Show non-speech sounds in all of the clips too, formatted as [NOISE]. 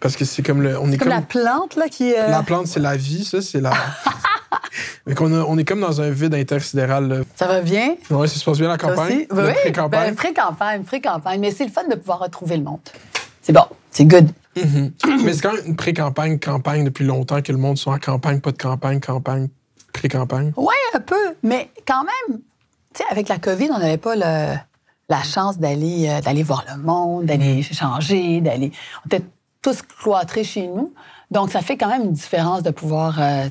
Parce que c'est comme le. On est, comme, la plante, là, qui. Euh, la plante, c'est la vie, ça, c'est la. [LAUGHS] Mais qu'on on est comme dans un vide intersidéral. Ça va bien? Oui, ça se passe bien la campagne. oui, pré-campagne. Ben, pré-campagne, pré-campagne. Mais c'est le fun de pouvoir retrouver le monde. C'est bon, c'est good. Mm-hmm. Mais c'est quand même une pré-campagne, campagne depuis longtemps que le monde soit en campagne, pas de campagne, campagne, pré-campagne. Oui, un peu. Mais quand même, tu sais, avec la COVID, on n'avait pas le, la chance d'aller euh, voir le monde, d'aller mm-hmm. changer d'aller. On était tous cloîtrés chez nous. Donc, ça fait quand même une différence de pouvoir euh,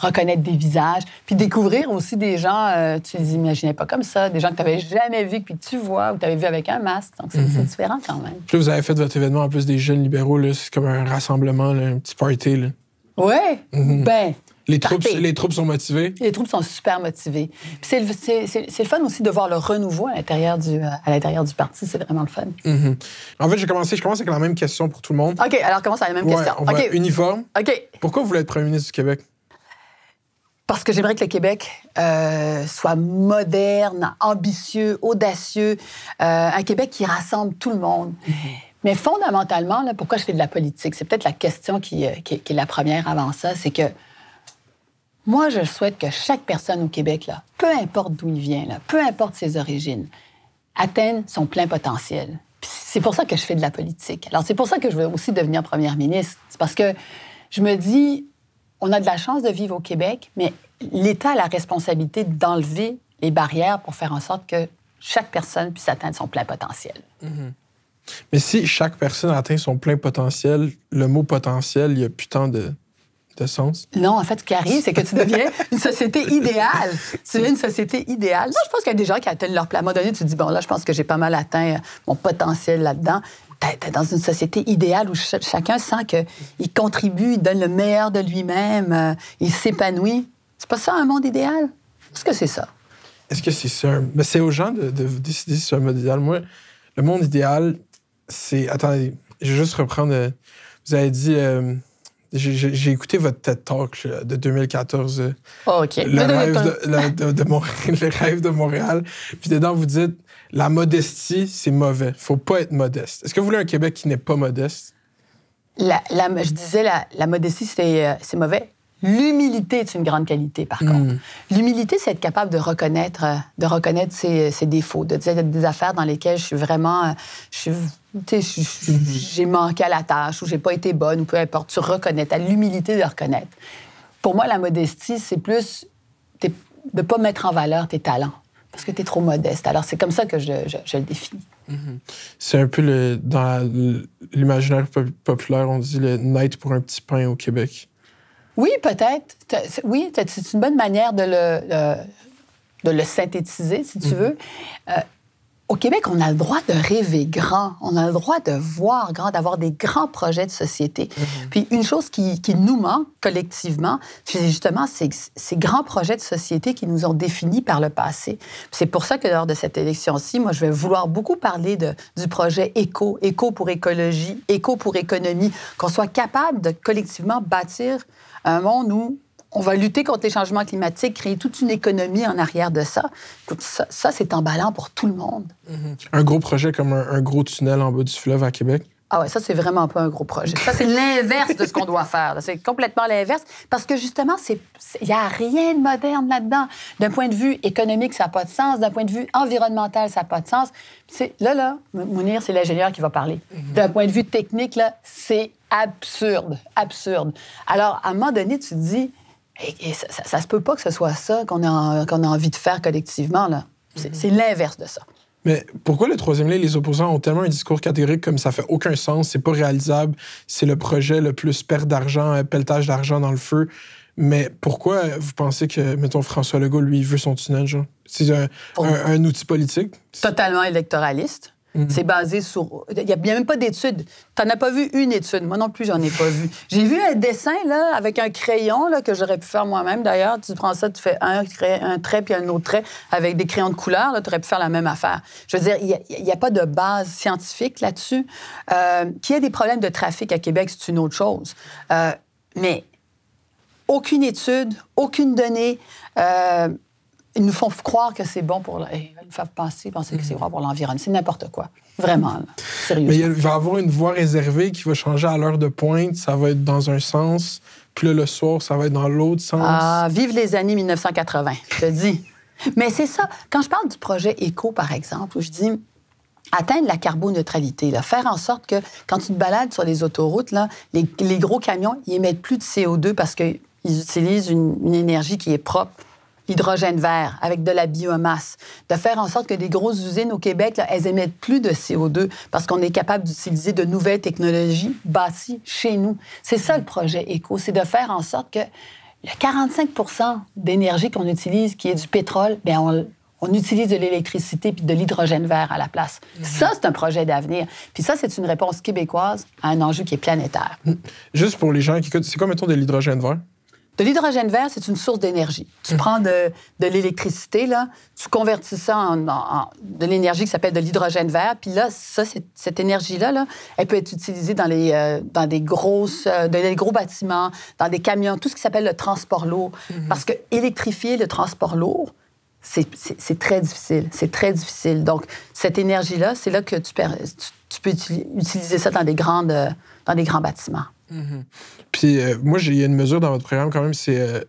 reconnaître des visages, puis découvrir aussi des gens, euh, tu les imaginais pas comme ça, des gens que tu n'avais jamais vus, puis tu vois, ou tu avais vu avec un masque. Donc, c'est mm-hmm. différent quand même. Puis vous avez fait votre événement en plus des jeunes libéraux, c'est comme un rassemblement, un petit party. Là. Oui. Mm-hmm. Ben, les troupes, les troupes sont motivées? Les troupes sont super motivées. C'est le, fun aussi de voir le renouveau à l'intérieur du, euh, parti. C'est vraiment le fun. Mm-hmm. En fait, j'ai commencé, je commence avec la même question pour tout le monde. OK, alors commence avec la même question. On uniforme. OK. Pourquoi vous voulez être premier ministre du Québec? Parce que j'aimerais que le Québec euh, soit moderne, ambitieux, audacieux, euh, un Québec qui rassemble tout le monde. Mm-hmm. Mais fondamentalement, là, pourquoi je fais de la politique? C'est peut-être la question qui, qui, est la première avant ça. C'est que moi, je souhaite que chaque personne au Québec, là, peu importe d'où il vient, peu importe ses origines, atteigne son plein potentiel. C'est pour ça que je fais de la politique. Alors, c'est pour ça que je veux aussi devenir première ministre. C'est parce que je me dis, on a de la chance de vivre au Québec, mais l'État a la responsabilité d'enlever les barrières pour faire en sorte que chaque personne puisse atteindre son plein potentiel. Mm-hmm. Mais si chaque personne atteint son plein potentiel, le mot potentiel, il n'y a plus tant de, de sens? Non, en fait, ce qui arrive, c'est que tu deviens une société idéale. Tu une société idéale. je pense qu'il y a des gens qui atteignent leur plan. À un donné, tu te dis, bon, là, je pense que j'ai pas mal atteint euh, mon potentiel là-dedans. T'es dans une société idéale où chacun sent qu'il contribue, il donne le meilleur de lui-même, euh, il s'épanouit. C'est pas ça un monde idéal? Est-ce que c'est ça? Est-ce que c'est ça? Mais c'est aux gens de, de décider sur un monde idéal. Moi, le monde idéal, c'est. Attendez, je vais juste reprendre. Euh, vous avez dit. J'ai écouté votre TED Talk euh, de 2014. Euh, ah, [LAUGHS] le, rêve de, Montréal, Puis dedans, vous dites la modestie, c'est mauvais. Faut pas être modeste. Est-ce que vous voulez un Québec qui n'est pas modeste? La, je disais, la modestie, c'est euh, mauvais. L'humilité est une grande qualité, par contre. Mm. L'humilité, c'est être capable de reconnaître, euh, de reconnaître ses, défauts, de dire des affaires dans lesquelles je suis vraiment, euh, mm-hmm. j'ai manqué à la tâche ou j'ai pas été bonne ou peu importe. Tu reconnais, tu as l'humilité de reconnaître. Pour moi, la modestie, c'est plus de ne pas mettre en valeur tes talents parce que tu es trop modeste. Alors, c'est comme ça que je, le définis. Mm-hmm. C'est un peu dans l'imaginaire populaire, on dit le night pour un petit pain au Québec. Oui, peut-être. Oui, c'est une bonne manière de le, synthétiser, si tu mm-hmm. veux. Euh, au Québec, on a le droit de rêver grand, on a le droit de voir grand, d'avoir des grands projets de société. Mm-hmm. Puis une chose qui, nous manque collectivement, c'est justement ces, grands projets de société qui nous ont définis par le passé. C'est pour ça que lors de cette élection-ci, moi, je vais vouloir beaucoup parler du projet éco, éco pour écologie, éco pour économie, qu'on soit capable de collectivement bâtir un monde où on va lutter contre les changements climatiques, créer toute une économie en arrière de ça. ça, ça c'est emballant pour tout le monde. Mm-hmm. Un gros projet comme un, gros tunnel en bas du fleuve à Québec? Ah ouais, ça, c'est vraiment pas un gros projet. Ça, c'est l'inverse de ce qu'on doit faire. C'est complètement l'inverse. Parce que justement, il n'y a rien de moderne là-dedans. D'un point de vue économique, ça n'a pas de sens. D'un point de vue environnemental, ça n'a pas de sens. Là, là, Mounir, c'est l'ingénieur qui va parler. Mm-hmm. D'un point de vue technique, là, c'est absurde, absurde. Alors, à un moment donné, tu te dis, ça, se peut pas que ce soit ça qu'on a, a, envie de faire collectivement. Là. Mhm. C'est, l'inverse de ça. Mais pourquoi le troisième lien, les opposants ont tellement un discours catégorique comme ça fait aucun sens, c'est pas réalisable, c'est le projet le plus perte d'argent, euh, pelletage d'argent dans le feu. Mais pourquoi vous pensez que, mettons, François Legault, lui, veut son tunnel, genre? C'est un, outil politique? Totalement électoraliste. Mm-hmm. C'est basé sur. Il n'y a bien même pas d'études. Tu n'en as pas vu une étude. Moi non plus, j'en ai pas vu. J'ai vu un dessin, là, avec un crayon, là, que j'aurais pu faire moi-même, d'ailleurs. Tu prends ça, tu fais un, trait, un trait, puis un autre trait avec des crayons de couleur. Tu aurais pu faire la même affaire. Je veux dire, il n'y a, pas de base scientifique là-dessus. Qu'il euh, y ait des problèmes de trafic à Québec, c'est une autre chose. Euh, mais aucune étude, aucune donnée. Euh, ils nous font croire que c'est bon pour. Ils nous font penser, que c'est mm. pour l'environnement. C'est n'importe quoi. Vraiment, sérieux. Mais il va y avoir une voie réservée qui va changer à l'heure de pointe. Ça va être dans un sens. Puis le soir, ça va être dans l'autre sens. Ah, vive les années 1980, je te dis. Mais c'est ça. Quand je parle du projet éco, par exemple, où je dis atteindre la carboneutralité, là, faire en sorte que quand tu te balades sur les autoroutes, là, les, gros camions, ils émettent plus de CO2 parce qu'ils utilisent une énergie qui est propre hydrogène vert, avec de la biomasse, de faire en sorte que des grosses usines au Québec, elles émettent plus de CO2 parce qu'on est capable d'utiliser de nouvelles technologies bâties chez nous. C'est ça le projet éco, c'est de faire en sorte que le 45 d'énergie qu'on utilise, qui est du pétrole, bien on, utilise de l'électricité puis de l'hydrogène vert à la place. Ça, c'est un projet d'avenir. Puis ça, c'est une réponse québécoise à un enjeu qui est planétaire. Juste pour les gens qui écoutent, c'est quoi, mettons, de l'hydrogène vert? De l'hydrogène vert, c'est une source d'énergie. Tu hum. prends de, l'électricité, là, tu convertis ça en, de l'énergie qui s'appelle de l'hydrogène vert. Puis là, cette énergie-là, elle peut être utilisée dans, les, euh, des grosses, euh, gros bâtiments, dans des camions, tout ce qui s'appelle le transport lourd. Hum. Parce qu'électrifier le transport lourd, c'est très difficile. C'est très difficile. Donc, cette énergie-là, c'est là que tu, peux utiliser ça dans des, grands bâtiments. Mm-hmm. Puis, euh, moi, il y a une mesure dans votre programme quand même, c'est euh,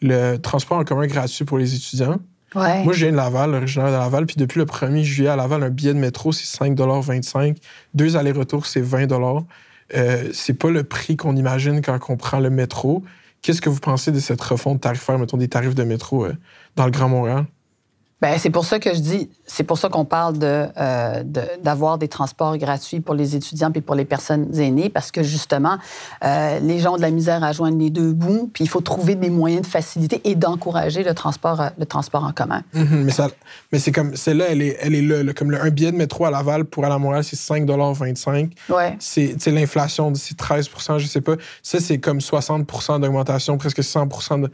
le transport en commun gratuit pour les étudiants. Moi, je viens de Laval, originaire de Laval. Puis depuis le 1er juillet à Laval, un billet de métro, c'est 5,25 Deux allers-retours, c'est 20 euh, C'est pas le prix qu'on imagine quand on prend le métro. Qu'est-ce que vous pensez de cette refonte tarifaire, mettons des tarifs de métro euh, dans le Grand Montréal? Ben, c'est pour ça que je dis, c'est pour ça qu'on parle euh, de, d'avoir des transports gratuits pour les étudiants puis pour les personnes aînées, parce que justement, euh, les gens ont de la misère à joindre les deux bouts, puis il faut trouver des moyens de faciliter et d'encourager le transport, euh, le transport en commun. Mm-hmm. mais, ça, mais c'est comme, celle-là, elle est, elle est là, comme le, un billet de métro à Laval pour aller à Montréal, c'est 5,25 ouais. C'est l'inflation, c'est 13 je sais pas. Ça, c'est comme 60 d'augmentation, presque 100 de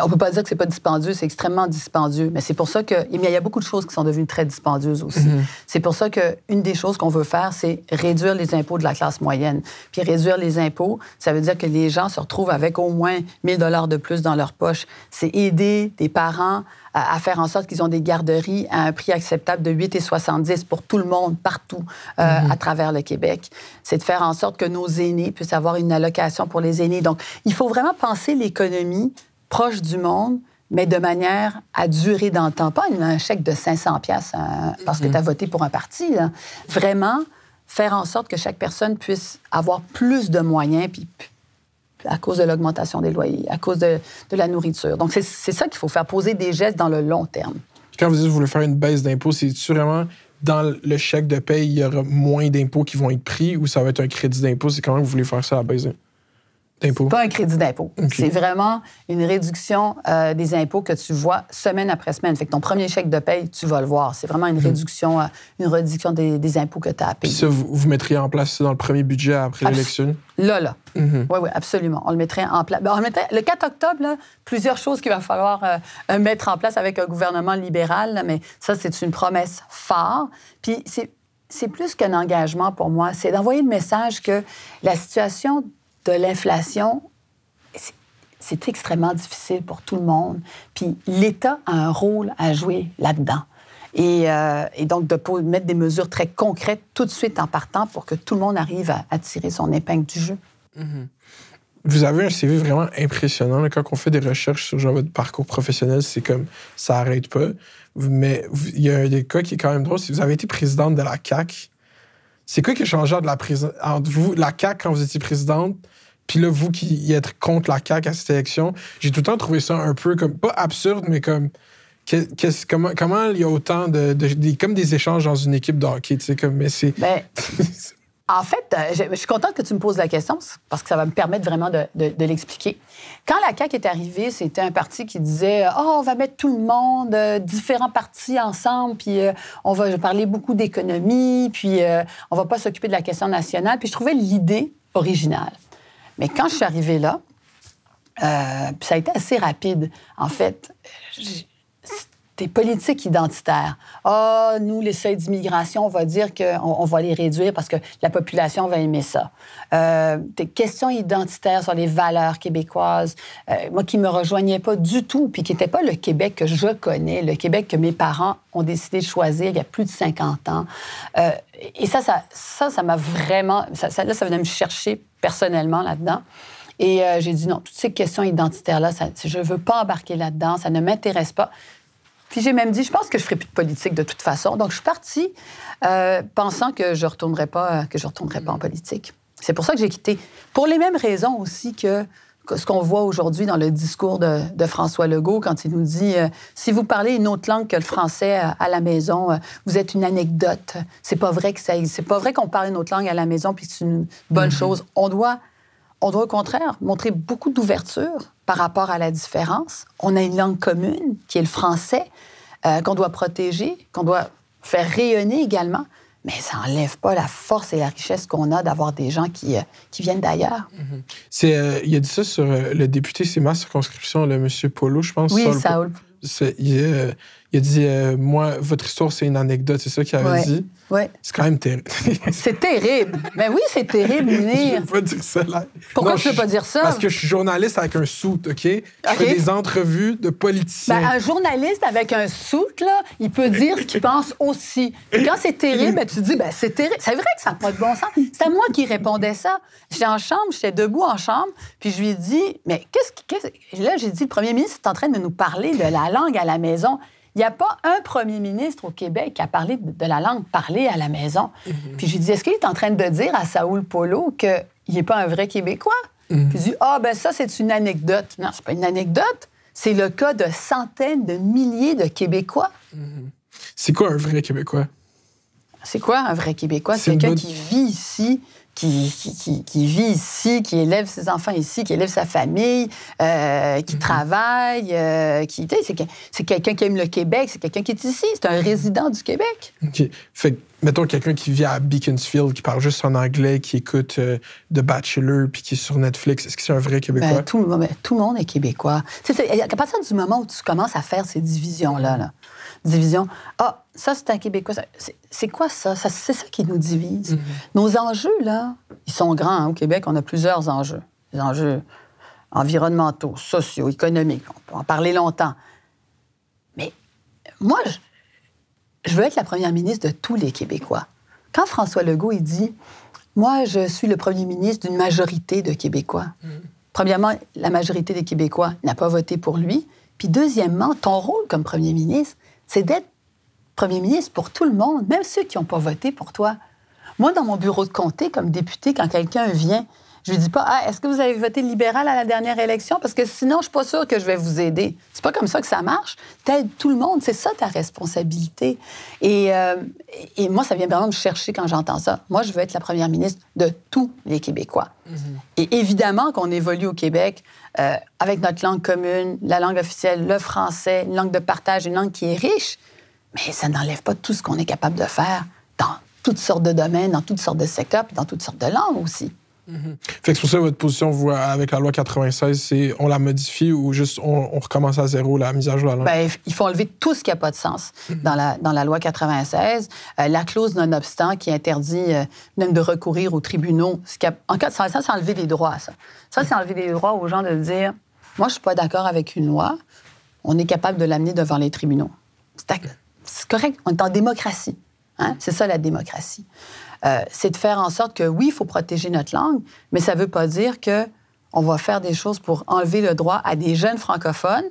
on ne peut pas dire que c'est pas dispendieux, c'est extrêmement dispendieux. Mais c'est pour ça que. Il y a beaucoup de choses qui sont devenues très dispendieuses aussi. Mm-hmm. C'est pour ça qu'une des choses qu'on veut faire, c'est réduire les impôts de la classe moyenne. Puis réduire les impôts, ça veut dire que les gens se retrouvent avec au moins 1 dollars de plus dans leur poche. C'est aider des parents à, faire en sorte qu'ils ont des garderies à un prix acceptable de 8,70 pour tout le monde, partout, euh, mm-hmm. à travers le Québec. C'est de faire en sorte que nos aînés puissent avoir une allocation pour les aînés. Donc, il faut vraiment penser l'économie proche du monde, mais de manière à durer dans le temps. Pas un chèque de 500 pièces hein, parce que mm-hmm. tu as voté pour un parti. Vraiment, faire en sorte que chaque personne puisse avoir plus de moyens puis, à cause de l'augmentation des loyers, à cause de, la nourriture. Donc, c'est ça qu'il faut faire, poser des gestes dans le long terme. Quand vous dites que vous voulez faire une baisse d'impôts, c'est sûrement dans le chèque de paie, il y aura moins d'impôts qui vont être pris ou ça va être un crédit d'impôt? C'est comment vous voulez faire ça à la pas un crédit d'impôt. C'est vraiment une réduction euh, des impôts que tu vois semaine après semaine. Fait que ton premier chèque de paye, tu vas le voir. C'est vraiment une mhm. réduction, euh, une réduction des, impôts que tu as à payer. Puis ça, vous, mettriez en place dans le premier budget après l'élection? Là, là. Mhm. Oui, oui, absolument. On le mettrait en place. Ben, on le, mettrait, le 4 octobre, plusieurs choses qu'il va falloir euh, mettre en place avec un gouvernement libéral, mais ça, c'est une promesse phare. Puis c'est plus qu'un engagement pour moi, c'est d'envoyer le message que la situation de l'inflation, c'est extrêmement difficile pour tout le monde. Puis l'État a un rôle à jouer là-dedans. Et, euh, donc de mettre des mesures très concrètes tout de suite en partant pour que tout le monde arrive à, tirer son épingle du jeu. Mm-hmm. Vous avez un CV vraiment impressionnant. Quand on fait des recherches sur genre, votre parcours professionnel, c'est comme ça n'arrête pas. Mais il y a un des cas qui est quand même drôle. Si vous avez été présidente de la CAC, c'est quoi qui a de la, vous, la CAC quand vous étiez présidente puis là, vous qui êtes contre la CAQ à cette élection, j'ai tout le temps trouvé ça un peu comme, pas absurde, mais comme, comment, il y a autant de, comme des échanges dans une équipe de hockey, tu sais, comme, mais c'est... Ben, [LAUGHS] en fait, euh, je, suis contente que tu me poses la question parce que ça va me permettre vraiment de, l'expliquer. Quand la CAQ est arrivée, c'était un parti qui disait « Oh, on va mettre tout le monde, euh, différents partis ensemble, puis euh, on va parler beaucoup d'économie, puis on va pas s'occuper de la question nationale. » Puis je trouvais l'idée originale. Mais quand je suis arrivée là, euh, ça a été assez rapide. En fait, tes politiques identitaires. Ah, nous, les seuils d'immigration, on va dire qu'on on va les réduire parce que la population va aimer ça. Euh, tes questions identitaires sur les valeurs québécoises, euh, moi qui me rejoignais pas du tout, puis qui n'était pas le Québec que je connais, le Québec que mes parents ont décidé de choisir il y a plus de 50 ans. Euh, et ça, ça, ça, ça m'a vraiment... Ça, là, ça venait me chercher personnellement là-dedans. Et euh, j'ai dit non, toutes ces questions identitaires-là, je ne veux pas embarquer là-dedans, ça ne m'intéresse pas. Puis j'ai même dit, je pense que je ferai plus de politique de toute façon. Donc je suis partie euh, pensant que je retournerai pas, que je retournerai pas en politique. C'est pour ça que j'ai quitté. Pour les mêmes raisons aussi que ce qu'on voit aujourd'hui dans le discours de, François Legault quand il nous dit euh, si vous parlez une autre langue que le français à la maison, euh, vous êtes une anecdote. C'est pas vrai que c'est pas vrai qu'on parle une autre langue à la maison puis c'est une bonne mhm. chose. On doit on doit au contraire montrer beaucoup d'ouverture par rapport à la différence. On a une langue commune qui est le français, euh, qu'on doit protéger, qu'on doit faire rayonner également. Mais ça n'enlève pas la force et la richesse qu'on a d'avoir des gens qui, euh, qui viennent d'ailleurs. Mhm. Euh, il a dit ça sur le député, c'est ma circonscription, le monsieur Polo, je pense. Oui, Saul. Il, il a dit euh, Moi, votre histoire, c'est une anecdote, c'est ça qu'il avait dit. Ouais. C'est quand même terrible. c'est terrible. Mais ben oui, c'est terrible, venir. [LAUGHS] Je veux pas dire ça là. Pourquoi tu je veux pas dire ça? Parce que je suis journaliste avec un soute, OK? Je fais des entrevues de politiciens. Ben, un journaliste avec un soute, là, il peut dire ce qu'il [LAUGHS] pense aussi. quand c'est terrible, ben, tu dis ben, c'est terrible. C'est vrai que ça n'a pas de bon sens. C'est à moi qui répondais ça. J'étais en chambre, j'étais debout en chambre, puis je lui ai dit Mais qu'est-ce que. là, j'ai dit Le premier ministre est en train de nous parler de la langue à la maison. Il n'y a pas un premier ministre au Québec qui a parlé de la langue parlée à la maison. Mm-hmm. Puis je lui est-ce qu'il est en train de dire à Saoul Polo qu'il n'est pas un vrai Québécois? Mm-hmm. Puis il dit, ah, ben ça, c'est une anecdote. Non, c'est pas une anecdote. C'est le cas de centaines de milliers de Québécois. Mm-hmm. C'est quoi un vrai Québécois? C'est quoi un vrai Québécois? C'est quelqu'un qui vit ici, qui, qui, vit ici, qui élève ses enfants ici, qui élève sa famille, euh, qui mm-hmm. travaille, euh, qui c'est quelqu'un qui aime le Québec, c'est quelqu'un qui est ici, c'est un résident du Québec. OK. Fait mettons quelqu'un qui vit à Beaconsfield, qui parle juste en anglais, qui écoute euh, The Bachelor, puis qui est sur Netflix, est-ce que c'est un vrai ben, Québécois? tout, ben, tout, le monde est Québécois. à partir du moment où tu commences à faire ces divisions-là, là, division. Ah, ça, c'est un Québécois. C'est quoi ça? c'est ça qui nous divise. Mm-hmm. Nos enjeux, là, ils sont grands. Hein, au Québec, on a plusieurs enjeux. Les enjeux environnementaux, sociaux, économiques. On peut en parler longtemps. Mais moi, je, veux être la première ministre de tous les Québécois. Quand François Legault, il dit Moi, je suis le premier ministre d'une majorité de Québécois. Mm. Premièrement, la majorité des Québécois n'a pas voté pour lui. Puis deuxièmement, ton rôle comme premier ministre, c'est d'être Premier ministre pour tout le monde, même ceux qui n'ont pas voté pour toi. Moi, dans mon bureau de comté, comme député, quand quelqu'un vient je lui dis pas, ah, est-ce que vous avez voté libéral à la dernière élection? Parce que sinon, je suis pas sûre que je vais vous aider. C'est pas comme ça que ça marche. T'aides tout le monde. C'est ça ta responsabilité. Et, euh, et moi, ça vient vraiment me chercher quand j'entends ça. Moi, je veux être la première ministre de tous les Québécois. Mm-hmm. Et évidemment qu'on évolue au Québec euh, avec notre langue commune, la langue officielle, le français, une langue de partage, une langue qui est riche. Mais ça n'enlève pas tout ce qu'on est capable de faire dans toutes sortes de domaines, dans toutes sortes de secteurs, dans toutes sortes de langues aussi. Fait que c'est pour ça votre position, vous, avec la loi 96, c'est on la modifie ou juste on, recommence à zéro la mise à jour de la loi? Bien, il faut enlever tout ce qui n'a pas de sens mhm. dans, la, dans la loi 96. Euh, la clause non-obstant qui interdit euh, même de recourir aux tribunaux. en ça, c'est enlever des droits, ça. Ça, c'est enlever des droits aux gens de dire moi, je ne suis pas d'accord avec une loi, on est capable de l'amener devant les tribunaux. C'est correct, on est en démocratie. Hein. C'est ça la démocratie. Euh, c'est de faire en sorte que, oui, il faut protéger notre langue, mais ça ne veut pas dire que on va faire des choses pour enlever le droit à des jeunes francophones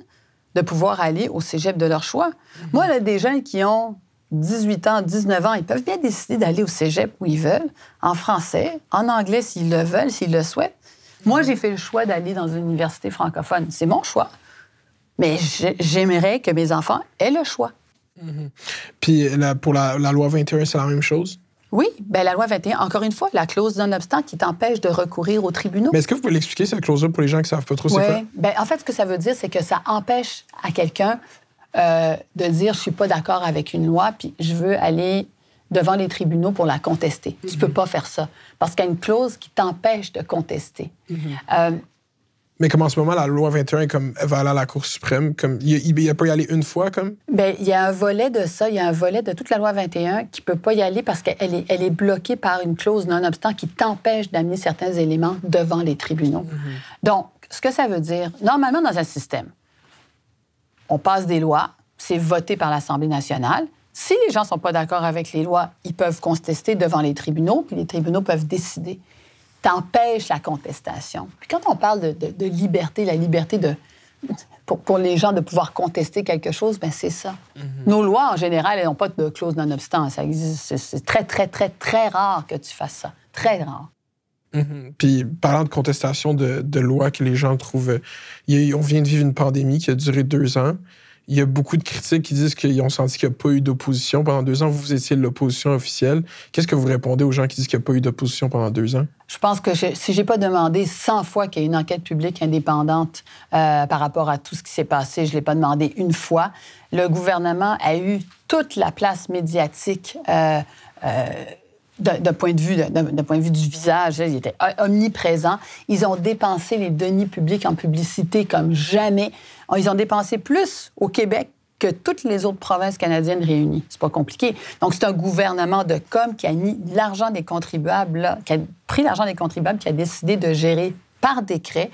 de pouvoir aller au cégep de leur choix. Mhm. Moi, là, des jeunes qui ont 18 ans, 19 ans, ils peuvent bien décider d'aller au cégep où ils veulent, en français, en anglais s'ils le veulent, s'ils le souhaitent. Moi, mhm. j'ai fait le choix d'aller dans une université francophone. C'est mon choix. Mais j'aimerais que mes enfants aient le choix. Mhm. Puis pour la, la, loi 21, c'est la même chose. Oui, ben la loi 21, encore une fois, la clause non-obstant qui t'empêche de recourir au tribunaux. Mais est-ce que vous pouvez l'expliquer, cette clause-là, pour les gens qui ne savent pas trop que c'est quoi? Ben, en fait, ce que ça veut dire, c'est que ça empêche à quelqu'un euh, de dire « je suis pas d'accord avec une loi, puis je veux aller devant les tribunaux pour la contester. Tu ne mhm. Tu peux pas faire ça, parce qu'il y a une clause qui t'empêche de contester. Mhm. Euh, mais comme en ce moment, la loi 21 comme, va aller à la Cour suprême. Comme, il, a peut y aller une fois? Comme? Bien, il y a un volet de ça. Il y a un volet de toute la loi 21 qui ne peut pas y aller parce qu'elle est, elle est bloquée par une clause non-obstant qui t'empêche d'amener certains éléments devant les tribunaux. Mm-hmm. Donc, ce que ça veut dire, normalement, dans un système, on passe des lois, c'est voté par l'Assemblée nationale. Si les gens ne sont pas d'accord avec les lois, ils peuvent contester devant les tribunaux, puis les tribunaux peuvent décider t'empêches la contestation. Puis quand on parle de, liberté, la liberté de, pour, pour, les gens de pouvoir contester quelque chose, ben c'est ça. Mhm. Nos lois, en général, elles n'ont pas de clause non-obstant. Ça existe. C'est très, très, très, très rare que tu fasses ça. Très rare. Mhm. Puis, parlant de contestation de, lois que les gens trouvent. on vient de vivre une pandémie qui a duré deux ans. Il y a beaucoup de critiques qui disent qu'ils ont senti qu'il n'y a pas eu d'opposition. Pendant deux ans, vous étiez l'opposition officielle. Qu'est-ce que vous répondez aux gens qui disent qu'il n'y a pas eu d'opposition pendant deux ans? Je pense que je, si j'ai pas demandé 100 fois qu'il y ait une enquête publique indépendante euh, par rapport à tout ce qui s'est passé, je l'ai pas demandé une fois. Le gouvernement a eu toute la place médiatique. Euh, euh, d'un point de vue, d'un point de vue du visage, Il était omniprésent. Ils ont dépensé les deniers publics en publicité comme jamais. Oh, ils ont dépensé plus au Québec que toutes les autres provinces canadiennes réunies. C'est pas compliqué. Donc, c'est un gouvernement de com qui a mis l'argent des contribuables, qui a pris l'argent des contribuables, qui a décidé de gérer par décret,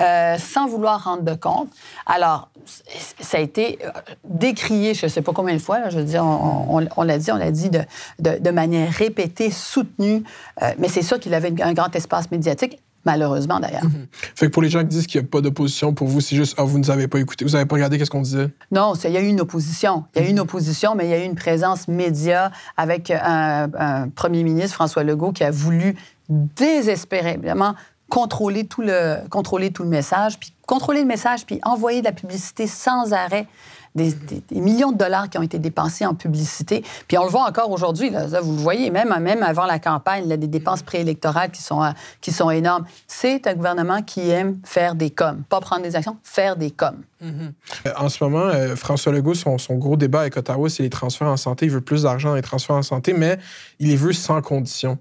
euh, sans vouloir rendre de compte. Alors, ça a été euh, décrié, je ne sais pas combien de fois, je veux on, l'a dit, on l'a dit de, manière répétée, soutenue, euh, mais c'est ça qu'il avait un grand espace médiatique Malheureusement, d'ailleurs. Mhm. pour les gens qui disent qu'il n'y a pas d'opposition, pour vous, c'est juste, ah, vous ne avez pas écouté, vous n'avez pas regardé qu'est-ce qu'on disait? Non, il y a eu une opposition. Il y a eu une mhm. opposition, mais il y a eu une présence média avec un, premier ministre, François Legault, qui a voulu désespérément contrôler tout le, contrôler tout le message, puis contrôler le message, puis envoyer de la publicité sans arrêt des, millions de dollars qui ont été dépensés en publicité. Puis on le voit encore aujourd'hui, là, vous le voyez, même, même avant la campagne, là, des dépenses préélectorales qui sont, euh, qui sont énormes. C'est un gouvernement qui aime faire des coms, pas prendre des actions, faire des coms. Mm-hmm. Euh, en ce moment, euh, François Legault, son, son, gros débat avec Ottawa, c'est les transferts en santé. Il veut plus d'argent dans les transferts en santé, mais il les veut sans condition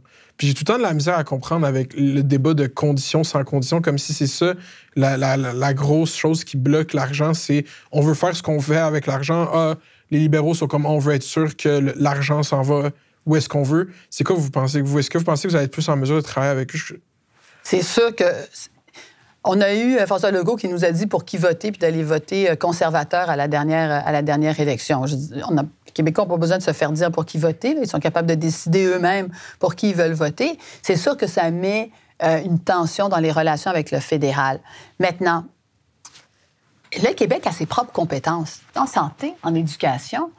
j'ai tout le temps de la misère à comprendre avec le débat de conditions sans conditions, comme si c'est ça la, grosse chose qui bloque l'argent, c'est on veut faire ce qu'on veut avec l'argent. Ah, les libéraux sont comme on veut être sûr que l'argent s'en va où est-ce qu'on veut. C'est quoi vous pensez vous? Est-ce que vous pensez que vous allez être plus en mesure de travailler avec eux? C'est sûr que on a eu euh, François Legault qui nous a dit pour qui voter, puis d'aller voter euh, conservateur à la dernière, à la dernière élection. on a, les Québécois n'ont pas besoin de se faire dire pour qui voter. Ils sont capables de décider eux-mêmes pour qui ils veulent voter. C'est sûr que ça met euh, une tension dans les relations avec le fédéral. Maintenant, le Québec a ses propres compétences. En santé, en éducation,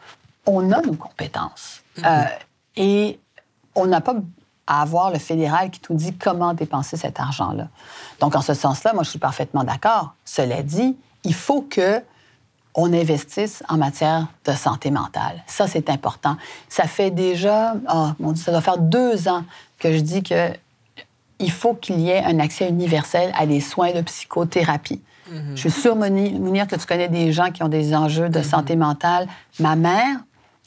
on a nos compétences. Mm-hmm. et on n'a pas à avoir le fédéral qui tout dit comment dépenser cet argent-là. Donc, en ce sens-là, moi, je suis parfaitement d'accord. Cela dit, il faut que on investisse en matière de santé mentale. Ça, c'est important. Ça fait déjà, ah, ça doit faire deux ans que je dis que il faut qu'il y ait un accès universel à des soins de psychothérapie. Mm-hmm. Je suis sûre, Mounir, que tu connais des gens qui ont des enjeux de mm-hmm. santé mentale. Ma mère,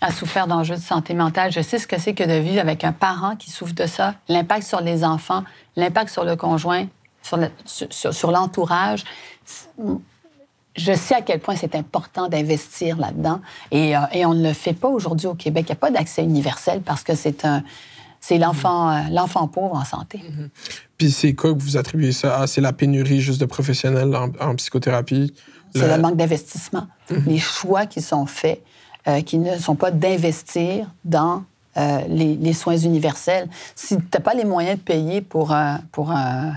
a souffert d'enjeux de santé mentale. Je sais ce que c'est que de vivre avec un parent qui souffre de ça, l'impact sur les enfants, l'impact sur le conjoint, sur, l'entourage. Je sais à quel point c'est important d'investir là-dedans euh, et, on ne le fait pas aujourd'hui au Québec. Il n'y a pas d'accès universel parce que c'est un c'est l'enfant euh, l'enfant pauvre en santé. Mm-hmm. Puis c'est quoi que vous attribuez ça C'est la pénurie juste de professionnels en, psychothérapie? C'est le, manque d'investissement. Mm-hmm. Les choix qui sont faits euh, qui ne sont pas d'investir dans euh, les, soins universels. Si tu n'as pas les moyens de payer pour un, pour un,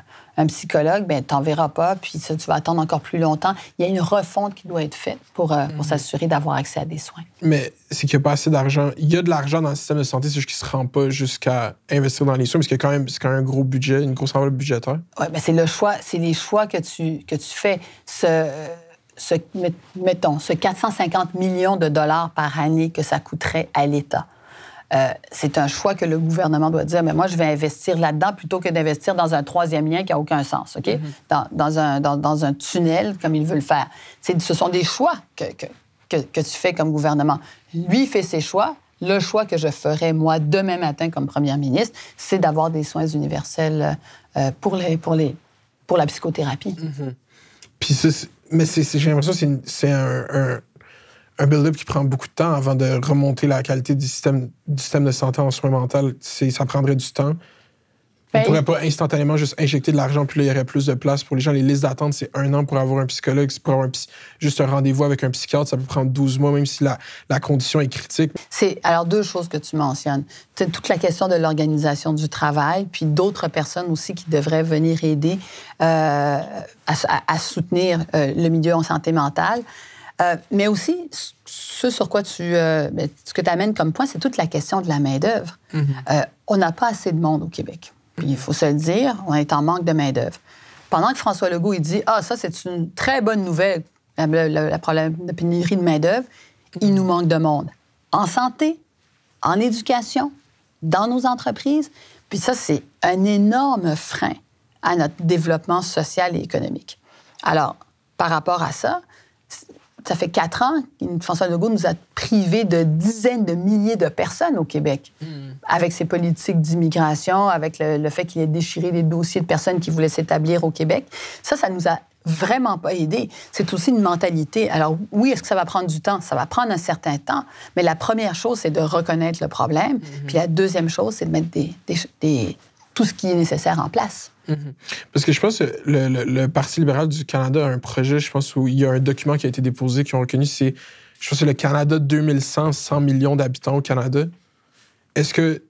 psychologue, ben, tu n'en verras pas, puis tu vas attendre encore plus longtemps. Il y a une refonte qui doit être faite pour, euh, pour mhm. s'assurer d'avoir accès à des soins. Mais c'est qu'il n'y a pas assez d'argent. Il y a de l'argent dans le système de santé, c'est juste qu'il ne se rend pas jusqu'à investir dans les soins, parce que quand même, c'est quand même un gros budget, une grosse enveloppe budgétaire. Oui, mais ben, c'est le choix, c'est les choix que tu, que tu fais. Ce, ce, mettons, ce 450 millions de dollars par année que ça coûterait à l'État. Euh, c'est un choix que le gouvernement doit dire, mais moi, je vais investir là-dedans plutôt que d'investir dans un troisième lien qui n'a aucun sens, OK? Mm-hmm. dans, un, dans, un, tunnel, comme il veut le faire. ce sont des choix que, que, tu fais comme gouvernement. Lui fait ses choix. Le choix que je ferai, moi, demain matin comme première ministre, c'est d'avoir des soins universels euh, pour, les, pour, la psychothérapie. Mm-hmm. Puis mais j'ai l'impression que c'est un, build-up qui prend beaucoup de temps avant de remonter la qualité du système, du système de santé en mentaux. Ça prendrait du temps. On ne pourrait pas instantanément juste injecter de l'argent, puis là, il y aurait plus de place pour les gens. Les listes d'attente, c'est un an pour avoir un psychologue. Pour avoir un, juste un rendez-vous avec un psychiatre, ça peut prendre 12 mois, même si la, la condition est critique. C'est Alors, deux choses que tu mentionnes. toute la question de l'organisation du travail, puis d'autres personnes aussi qui devraient venir aider euh, à, soutenir euh, le milieu en santé mentale. Euh, mais aussi, ce sur quoi tu. Ben, ce que tu amènes comme point, c'est toute la question de la main-d'œuvre. Mm-hmm. on n'a pas assez de monde au Québec. Puis il faut se le dire, on est en manque de main-d'œuvre. Pendant que François Legault, il dit Ah, ça, c'est une très bonne nouvelle, le problème de pénurie de main-d'œuvre, il nous manque de monde. En santé, en éducation, dans nos entreprises. Puis ça, c'est un énorme frein à notre développement social et économique. Alors, par rapport à ça, ça fait quatre ans que François Legault nous a privés de dizaines de milliers de personnes au Québec hmm. avec ses politiques d'immigration, avec le, fait qu'il ait déchiré des dossiers de personnes qui voulaient s'établir au Québec. Ça, ça nous a vraiment pas aidé. C'est aussi une mentalité. Alors oui, est-ce que ça va prendre du temps? Ça va prendre un certain temps, mais la première chose, c'est de reconnaître le problème. Hmm. Puis la deuxième chose, c'est de mettre tout ce qui est nécessaire en place. Mhm. Parce que je pense que le, Parti libéral du Canada a un projet, je pense, où il y a un document qui a été déposé, qui ont reconnu, c'est, je pense, le Canada 2100, 100 millions d'habitants au Canada. Est-ce que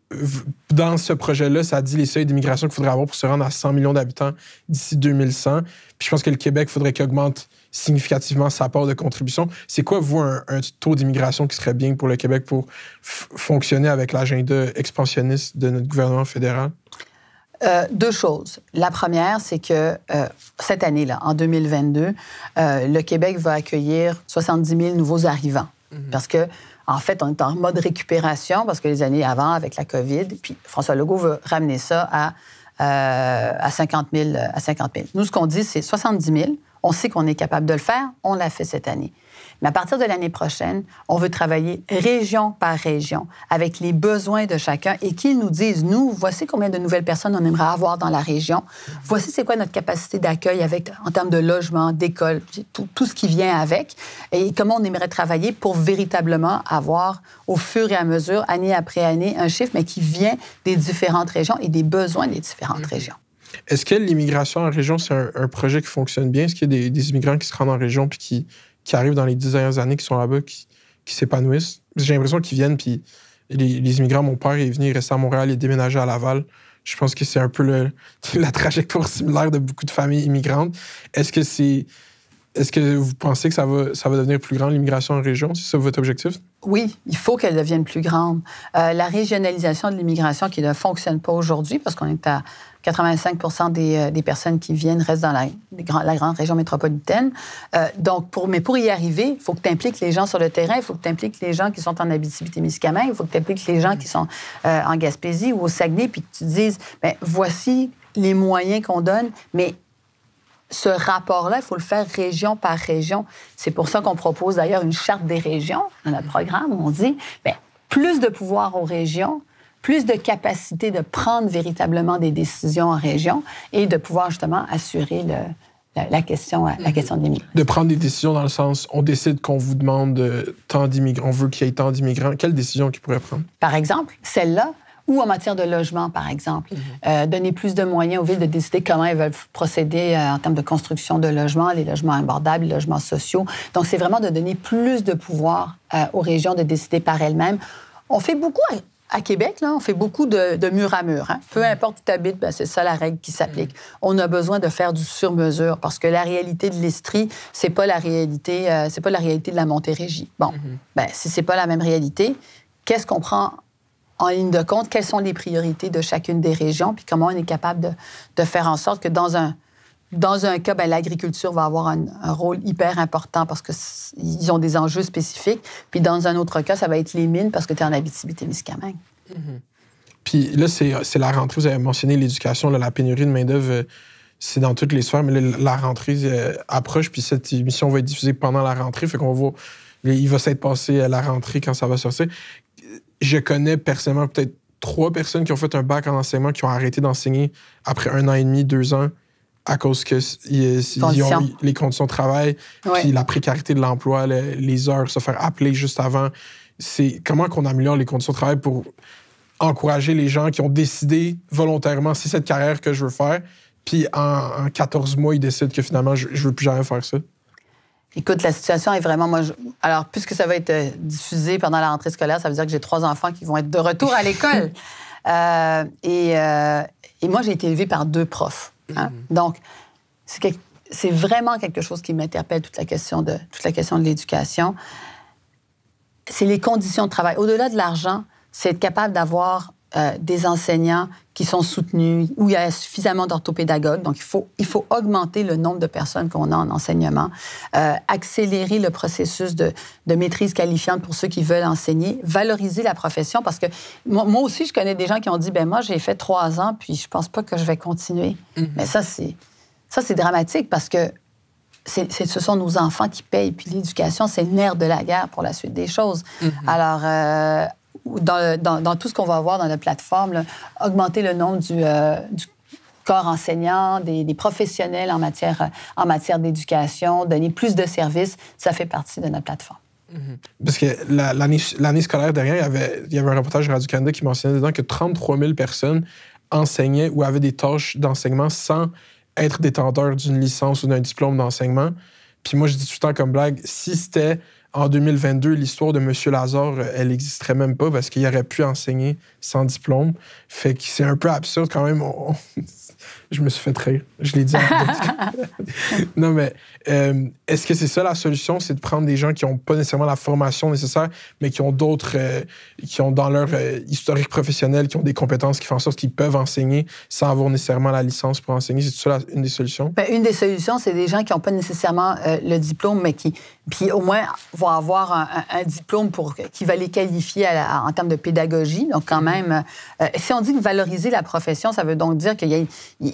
dans ce projet-là, ça dit les seuils d'immigration qu'il faudrait avoir pour se rendre à 100 millions d'habitants d'ici 2100? Puis je pense que le Québec faudrait qu'il augmente significativement sa part de contribution. C'est quoi, vous, un taux d'immigration qui serait bien pour le Québec pour fonctionner avec l'agenda expansionniste de notre gouvernement fédéral? Euh, deux choses. La première, c'est que euh, cette année-là, en 2022, euh, le Québec va accueillir 70 000 nouveaux arrivants. Mhm. Parce que, en fait, on est en mode récupération parce que les années avant, avec la COVID, puis François Legault veut ramener ça à, 50, à 50 000. Nous, ce qu'on dit, c'est 70 000. On sait qu'on est capable de le faire. On l'a fait cette année. Mais à partir de l'année prochaine, on veut travailler région par région avec les besoins de chacun et qu'ils nous disent, nous, voici combien de nouvelles personnes on aimerait avoir dans la région, voici c'est quoi notre capacité d'accueil avec, en termes de logement, d'école, tout, ce qui vient avec, et comment on aimerait travailler pour véritablement avoir au fur et à mesure, année après année, un chiffre, mais qui vient des différentes régions et des besoins des différentes mhm. régions. Est-ce que l'immigration en région, c'est un, projet qui fonctionne bien? Est-ce qu'il y a des, des immigrants qui se rendent en région puis qui qui arrivent dans les dix dernières années qui sont là-bas, qui, s'épanouissent. J'ai l'impression qu'ils viennent, puis les, immigrants, mon père est venu, rester à Montréal, et déménager à Laval. Je pense que c'est un peu [LAUGHS] la trajectoire similaire de beaucoup de familles immigrantes. Est-ce que c'est. Est-ce que vous pensez que ça va, ça va devenir plus grand, l'immigration en région? C'est ça votre objectif? Oui, il faut qu'elle devienne plus grande. Euh, la régionalisation de l'immigration qui ne fonctionne pas aujourd'hui, parce qu'on est à 85 des, euh, des, personnes qui viennent restent dans la, la grande région métropolitaine. Euh, donc, pour, mais pour y arriver, il faut que tu impliques les gens sur le terrain, il faut que tu impliques les gens qui sont en Abitibi-Témiscamingue, il faut que tu impliques les gens qui sont euh, en Gaspésie ou au Saguenay, puis que tu dises, ben, voici les moyens qu'on donne, mais ce rapport-là, il faut le faire région par région. C'est pour ça qu'on propose d'ailleurs une charte des régions dans notre programme où on dit, ben, plus de pouvoir aux régions, plus de capacité de prendre véritablement des décisions en région et de pouvoir justement assurer la, question, la mhm. question des migrants. De prendre des décisions dans le sens, on décide qu'on vous demande euh, tant d'immigrants, on veut qu'il y ait tant d'immigrants. quelles décisions qu'ils pourraient prendre? Par exemple, celle-là, ou en matière de logement, par exemple. Mhm. Euh, donner plus de moyens aux villes de décider comment elles veulent procéder euh, en termes de construction de logements, les logements abordables, les logements sociaux. Donc, c'est vraiment de donner plus de pouvoir aux régions de décider par elles-mêmes. On fait beaucoup à Québec, là, on fait beaucoup de, mur à mur. Hein. Peu mm. importe où tu habites, ben, c'est ça la règle qui s'applique. On a besoin de faire du sur-mesure parce que la réalité de l'Estrie, c'est pas la réalité, euh, pas la réalité de la Montérégie. Bon, mm-hmm. ben, si c'est pas la même réalité, qu'est-ce qu'on prend en ligne de compte Quelles sont les priorités de chacune des régions Puis comment on est capable de faire en sorte que dans un dans un cas, ben, l'agriculture va avoir un, rôle hyper important parce qu'ils ont des enjeux spécifiques. Puis dans un autre cas, ça va être les mines parce que tu es en habitabilité témiscamingue mm-hmm. Puis là, c'est la rentrée. Vous avez mentionné l'éducation, la pénurie de main-d'œuvre, euh, c'est dans toutes les sphères, mais la rentrée euh, approche. Puis cette émission va être diffusée pendant la rentrée. Fait qu'on va. Il va s'être passé à la rentrée quand ça va sortir. Je connais personnellement peut-être trois personnes qui ont fait un bac en enseignement qui ont arrêté d'enseigner après un an et demi, deux ans à cause que les conditions de travail, puis la précarité de l'emploi, les, heures, se faire appeler juste avant. C'est comment qu'on améliore les conditions de travail pour encourager les gens qui ont décidé volontairement c'est cette carrière que je veux faire, puis en, 14 mois ils décident que finalement je, je veux plus jamais faire ça. Écoute, la situation est vraiment. Moi, Alors, puisque ça va être euh, diffusé pendant la rentrée scolaire, ça veut dire que j'ai trois enfants qui vont être de retour à l'école. [LAUGHS] Euh, et, euh, et moi, j'ai été élevée par deux profs. Hein? Mhm. Donc, c'est vraiment quelque chose qui m'interpelle toute la question de toute la question de l'éducation. C'est les conditions de travail. Au-delà de l'argent, c'est être capable d'avoir euh, des enseignants qui sont soutenus, où il y a suffisamment d'orthopédagogues. Donc, il faut, il faut augmenter le nombre de personnes qu'on a en enseignement, euh, accélérer le processus de, maîtrise qualifiante pour ceux qui veulent enseigner, valoriser la profession, parce que moi, aussi, je connais des gens qui ont dit, ben moi, j'ai fait trois ans, puis je pense pas que je vais continuer. Mm-hmm. Mais ça, c'est ça, c'est dramatique parce que ce sont nos enfants qui payent. Puis l'éducation, c'est le nerf de la guerre pour la suite des choses. Mm-hmm. Alors, euh, dans, tout ce qu'on va avoir dans la plateforme, augmenter le nombre du, euh, corps enseignant, des, professionnels en matière, en matière d'éducation, donner plus de services, ça fait partie de notre plateforme. Mm-hmm. Parce que l'année scolaire derrière, il y, avait, il y avait un reportage Radio-Canada qui mentionnait dedans que 33 000 personnes enseignaient ou avaient des tâches d'enseignement sans être détenteurs d'une licence ou d'un diplôme d'enseignement. Puis moi, je dis tout le temps comme blague, si c'était en 2022, l'histoire de M. Lazare, euh, elle n'existerait même pas parce qu'il aurait pu enseigner sans diplôme. Fait que c'est un peu absurde quand même. je me suis fait rire. Je l'ai dit. [LAUGHS] non, mais euh, est-ce que c'est ça la solution? C'est de prendre des gens qui n'ont pas nécessairement la formation nécessaire, mais qui ont d'autres, euh, qui ont dans leur historique professionnel, qui ont des compétences qui font en sorte qu'ils peuvent enseigner sans avoir nécessairement la licence pour enseigner? C'est ça une des solutions? Ben, une des solutions, c'est des gens qui n'ont pas nécessairement le diplôme, mais qui, puis au moins, vont avoir un, diplôme pour, qui va les qualifier en termes de pédagogie. Donc, quand mm-hmm. même, euh, si on dit valoriser la profession, ça veut donc dire qu'il y a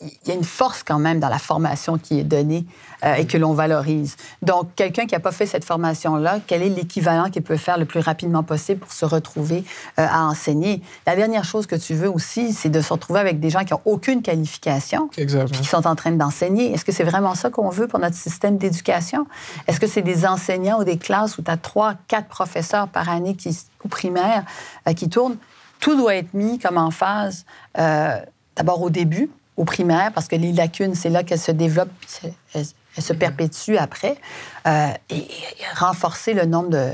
il y a une force quand même dans la formation qui est donnée euh, et que l'on valorise. Donc, quelqu'un qui n'a pas fait cette formation-là, quel est l'équivalent qu'il peut faire le plus rapidement possible pour se retrouver euh, à enseigner? La dernière chose que tu veux aussi, c'est de se retrouver avec des gens qui n'ont aucune qualification, qui sont en train d'enseigner. Est-ce que c'est vraiment ça qu'on veut pour notre système d'éducation? Est-ce que c'est des enseignants ou des classes où tu as trois, quatre professeurs par année qui, ou primaire euh, qui tournent? Tout doit être mis comme en phase, d'abord au début, au primaire, parce que les lacunes, c'est là qu'elles se développent, elles, se perpétuent après, euh, et, renforcer le nombre de,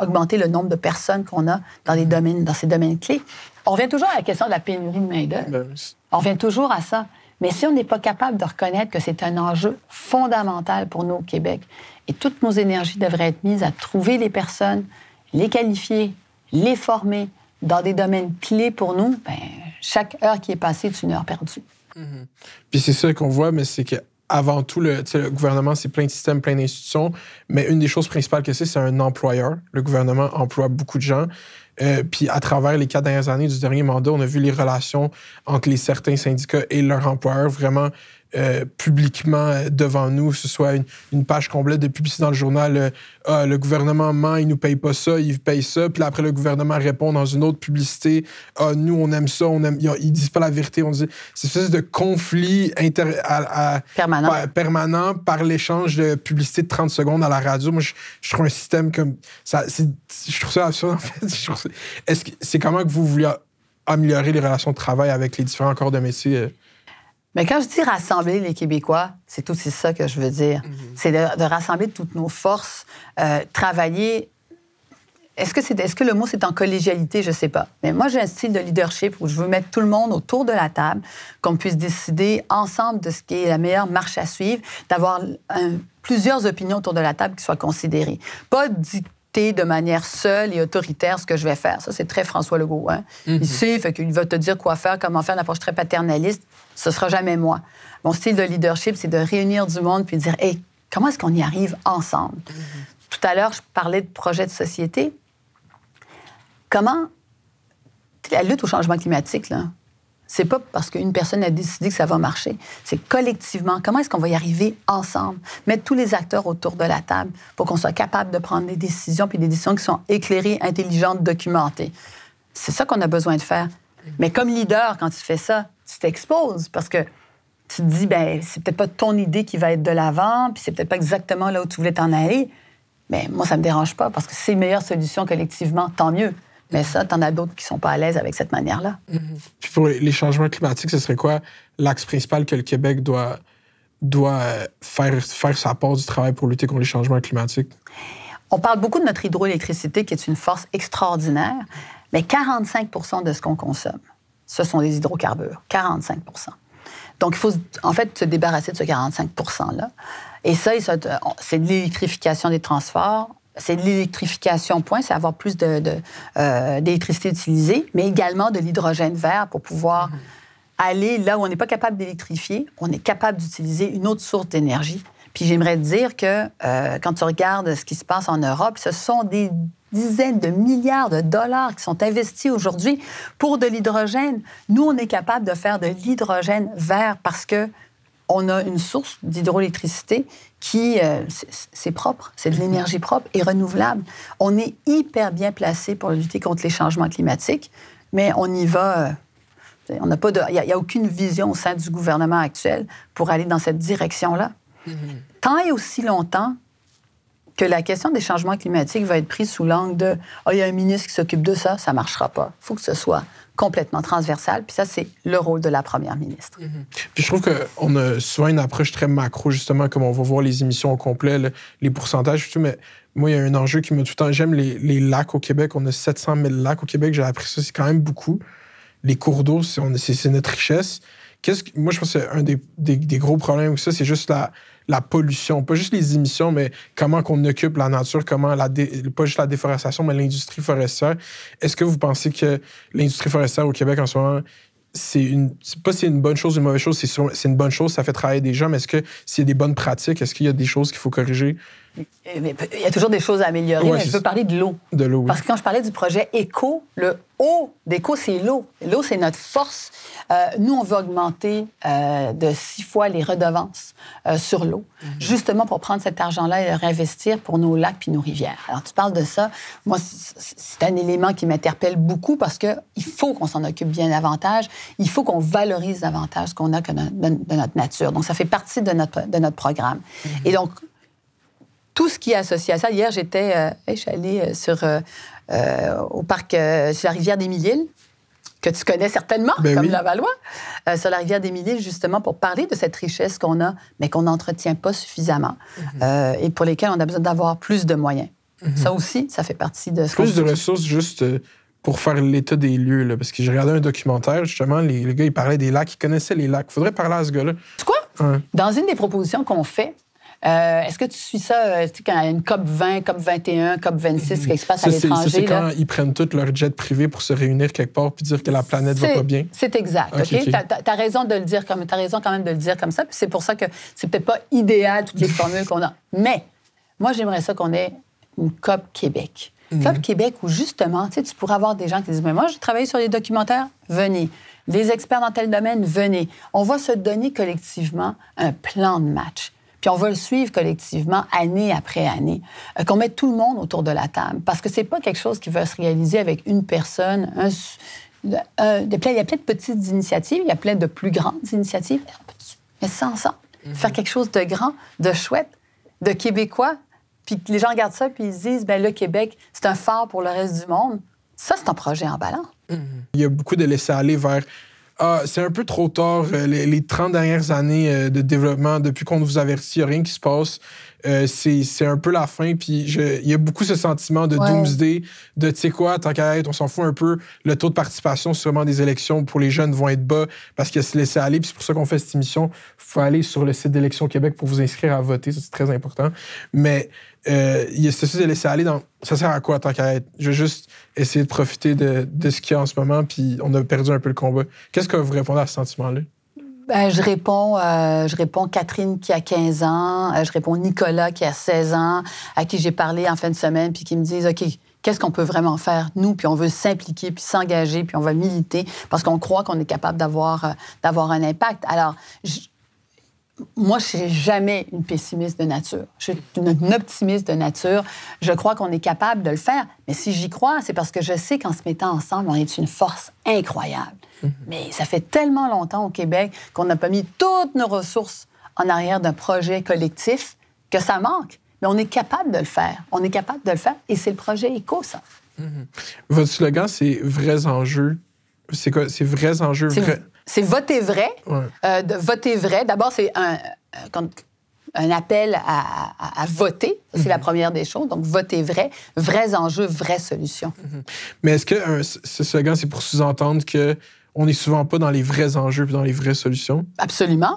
augmenter le nombre de personnes qu'on a dans, les domaines, dans ces domaines clés. On revient toujours à la question de la pénurie de main-d'œuvre. Ben on revient toujours à ça. Mais si on n'est pas capable de reconnaître que c'est un enjeu fondamental pour nous au Québec, et toutes nos énergies devraient être mises à trouver les personnes, les qualifier, les former dans des domaines clés pour nous, ben, chaque heure qui est passée est une heure perdue. Mhm. Puis c'est ça qu'on voit, mais c'est que avant tout, le, gouvernement, c'est plein de systèmes, plein d'institutions, mais une des choses principales que c'est, c'est un employeur. Le gouvernement emploie beaucoup de gens. Euh, puis à travers les quatre dernières années du dernier mandat, on a vu les relations entre les certains syndicats et leurs employeurs vraiment euh, publiquement devant nous, que ce soit une, page complète de publicité dans le journal, euh, ah, le gouvernement ment, il nous paye pas ça, il paye ça, puis après le gouvernement répond dans une autre publicité, ah, nous on aime ça, on aime, ils, ne disent pas la vérité, on dit, c'est une espèce de conflit permanent. Par, l'échange de publicité de 30 secondes à la radio. Moi, je, trouve un système comme ça, je trouve ça absurde en fait. [LAUGHS] C'est -ce comment que vous voulez améliorer les relations de travail avec les différents corps de métier? Euh? Mais quand je dis rassembler les Québécois, c'est aussi ça que je veux dire. Mhm. C'est de, rassembler toutes nos forces, euh, travailler. Est-ce que, est, ce que le mot c'est en collégialité? Je ne sais pas. Mais moi, j'ai un style de leadership où je veux mettre tout le monde autour de la table, qu'on puisse décider ensemble de ce qui est la meilleure marche à suivre, d'avoir plusieurs opinions autour de la table qui soient considérées. Pas dicter de manière seule et autoritaire ce que je vais faire. Ça, c'est très François Legault. Hein. Mhm. Il sait, il va te dire quoi faire, comment faire, une approche très paternaliste ce sera jamais moi. Mon style de leadership, c'est de réunir du monde puis de dire, hey, comment est-ce qu'on y arrive ensemble? Mm-hmm. Tout à l'heure, je parlais de projet de société. Comment la lutte au changement climatique, là, c'est pas parce qu'une personne a décidé que ça va marcher. C'est collectivement. Comment est-ce qu'on va y arriver ensemble? Mettre tous les acteurs autour de la table pour qu'on soit capable de prendre des décisions, puis des décisions qui sont éclairées, intelligentes, documentées. C'est ça qu'on a besoin de faire. Mais comme leader, quand tu fais ça, tu t'exposes parce que tu te dis, ben, c'est peut-être pas ton idée qui va être de l'avant, puis c'est peut-être pas exactement là où tu voulais t'en aller. Mais moi, ça me dérange pas parce que c'est une meilleure solution collectivement, tant mieux. Mais ça, t'en as d'autres qui sont pas à l'aise avec cette manière-là. Mm-hmm. pour les changements climatiques, ce serait quoi l'axe principal que le Québec doit, doit faire, faire sa part du travail pour lutter contre les changements climatiques? On parle beaucoup de notre hydroélectricité, qui est une force extraordinaire mais 45 de ce qu'on consomme, ce sont des hydrocarbures. 45 Donc, il faut en fait se débarrasser de ce 45 %-là. Et ça, c'est de l'électrification des transports, c'est de l'électrification, point, c'est avoir plus euh, d'électricité de, utilisée, mais également de l'hydrogène vert pour pouvoir mm-hmm. aller là où on n'est pas capable d'électrifier, on est capable d'utiliser une autre source d'énergie. Puis j'aimerais dire que euh, quand tu regardes ce qui se passe en Europe, ce sont des dizaines de milliards de dollars qui sont investis aujourd'hui pour de l'hydrogène. Nous, on est capable de faire de l'hydrogène vert parce que on a une source d'hydroélectricité qui, euh, c'est propre, c'est de mm-hmm. l'énergie propre et renouvelable. On est hyper bien placé pour lutter contre les changements climatiques, mais on y va. Euh, on n'a pas il n'y a, aucune vision au sein du gouvernement actuel pour aller dans cette direction-là. Mm-hmm. Tant et aussi longtemps que la question des changements climatiques va être prise sous l'angle de oh, il y a un ministre qui s'occupe de ça, ça ne marchera pas. Il faut que ce soit complètement transversal. Puis ça, c'est le rôle de la première ministre. Mm-hmm. Puis je trouve qu'on a souvent une approche très macro, justement, comme on va voir les émissions au complet, les pourcentages, tout, mais moi, il y a un enjeu qui me tout le temps. J'aime les, les, lacs au Québec. On a 700 000 lacs au Québec. J'ai appris ça, c'est quand même beaucoup. Les cours d'eau, c'est notre richesse moi, je pense que c'est un des, gros problèmes ça, c'est juste la, pollution. Pas juste les émissions, mais comment qu'on occupe la nature, comment la pas juste la déforestation, mais l'industrie forestière. Est-ce que vous pensez que l'industrie forestière au Québec en ce moment, c'est une c'est pas c'est une bonne chose une mauvaise chose c'est, c'est une bonne chose ça fait travailler des gens mais est-ce que s'il y a des bonnes pratiques est-ce qu'il y a des choses qu'il faut corriger euh, il y a toujours des choses à améliorer, mais je veux parler de l'eau. De l'eau. Oui. Parce que quand je parlais du projet éco, le haut d'éco, c'est l'eau. L'eau, c'est notre force. Euh, nous, on veut augmenter euh, de six fois les redevances sur l'eau, mhm. justement pour prendre cet argent-là et le réinvestir pour nos lacs puis nos rivières. Alors, tu parles de ça. Moi, c'est un élément qui m'interpelle beaucoup parce qu'il faut qu'on s'en occupe bien davantage. Il faut qu'on valorise davantage ce qu'on a de, notre nature. Donc, ça fait partie de notre, de notre programme. Mhm. Et donc, tout ce qui est associé à ça. Hier, j'étais, euh, allée euh, sur, euh, au parc, sur la rivière des mille que tu connais certainement, ben comme la Valois, sur la rivière des mille justement, pour parler de cette richesse qu'on a, mais qu'on n'entretient pas suffisamment mhm. et pour lesquelles on a besoin d'avoir plus de moyens. Mhm. Ça aussi, ça fait partie de ce Plus de ressources, juste pour faire l'état des lieux, parce que j'ai regardé un documentaire, justement, les, gars, ils parlaient des lacs, ils connaissaient les lacs. Faudrait parler à ce gars-là. C'est quoi? Dans une des propositions qu'on fait, euh, est-ce que tu suis ça, euh, quand il y a une COP 20, COP 21, COP 26 mhm. qui se passe à l'étranger? C'est quand ils prennent tous leurs jets privés pour se réunir quelque part puis dire que la planète va pas bien? C'est exact. Tu as, raison de le dire comme, as raison quand même de le dire comme ça. c'est pour ça que c'est peut-être pas idéal toutes les formules qu'on a. Mais moi, j'aimerais ça qu'on ait une COP Québec. Mhm. COP Québec où justement, tu, pourrais tu pourras avoir des gens qui disent, mais moi, je travaille sur les documentaires, venez. Des experts dans tel domaine, venez. On va se donner collectivement un plan de match. Puis on va le suivre collectivement année après année. Euh, qu'on mette tout le monde autour de la table. Parce que c'est pas quelque chose qui va se réaliser avec une personne, il y a plein de petites initiatives, il y a plein de plus grandes initiatives. Mais ça ensemble. Mm-hmm. Faire quelque chose de grand, de chouette, de québécois. Puis les gens regardent ça, puis ils disent, ben le Québec, c'est un phare pour le reste du monde. Ça, c'est un projet en Mm Il y a beaucoup de laisser aller vers ah, c'est un peu trop tard. Euh, les, les 30 dernières années euh, de développement, depuis qu'on vous avertit, il a rien qui se passe. Euh, c'est un peu la fin. Puis il y a beaucoup ce sentiment de doomsday, de tu sais quoi, tant qu'à être, on s'en fout un peu. Le taux de participation, sûrement des élections pour les jeunes, vont être bas parce qu'ils se laissaient aller. Puis c'est pour ça qu'on fait cette émission. faut aller sur le site d'Élections Québec pour vous inscrire à voter. C'est très important. Mais euh, c'est sûr laisser aller dans ça sert à quoi tant qu'à être Je veux juste essayer de profiter de, ce qu'il y a en ce moment, puis on a perdu un peu le combat. Qu'est-ce que vous répondez à ce sentiment-là? Ben, je réponds, euh, je réponds Catherine qui a 15 ans, euh, je réponds Nicolas qui a 16 ans, à qui j'ai parlé en fin de semaine, puis qui me disent, OK, qu'est-ce qu'on peut vraiment faire, nous, puis on veut s'impliquer, puis s'engager, puis on va militer, parce qu'on croit qu'on est capable d'avoir, euh, d'avoir un impact. Alors, je, moi, je suis jamais une pessimiste de nature. Je suis une, optimiste de nature. Je crois qu'on est capable de le faire. Mais si j'y crois, c'est parce que je sais qu'en se mettant ensemble, on est une force incroyable. Mhm. Mais ça fait tellement longtemps au Québec qu'on n'a pas mis toutes nos ressources en arrière d'un projet collectif que ça manque. Mais on est capable de le faire. On est capable de le faire. Et c'est le projet éco, ça. Mhm. Votre slogan, c'est vrais enjeux. C'est quoi? C'est vrais enjeux c'est voter vrai. Euh, de voter vrai. D'abord, c'est un, euh, appel à, voter. C'est la mhm. première des choses. Donc, voter vrai, vrais enjeux, vraies solutions. Mhm. Mais est-ce que ce slogan, c'est pour sous-entendre que on n'est souvent pas dans les vrais enjeux et dans les vraies solutions. Absolument.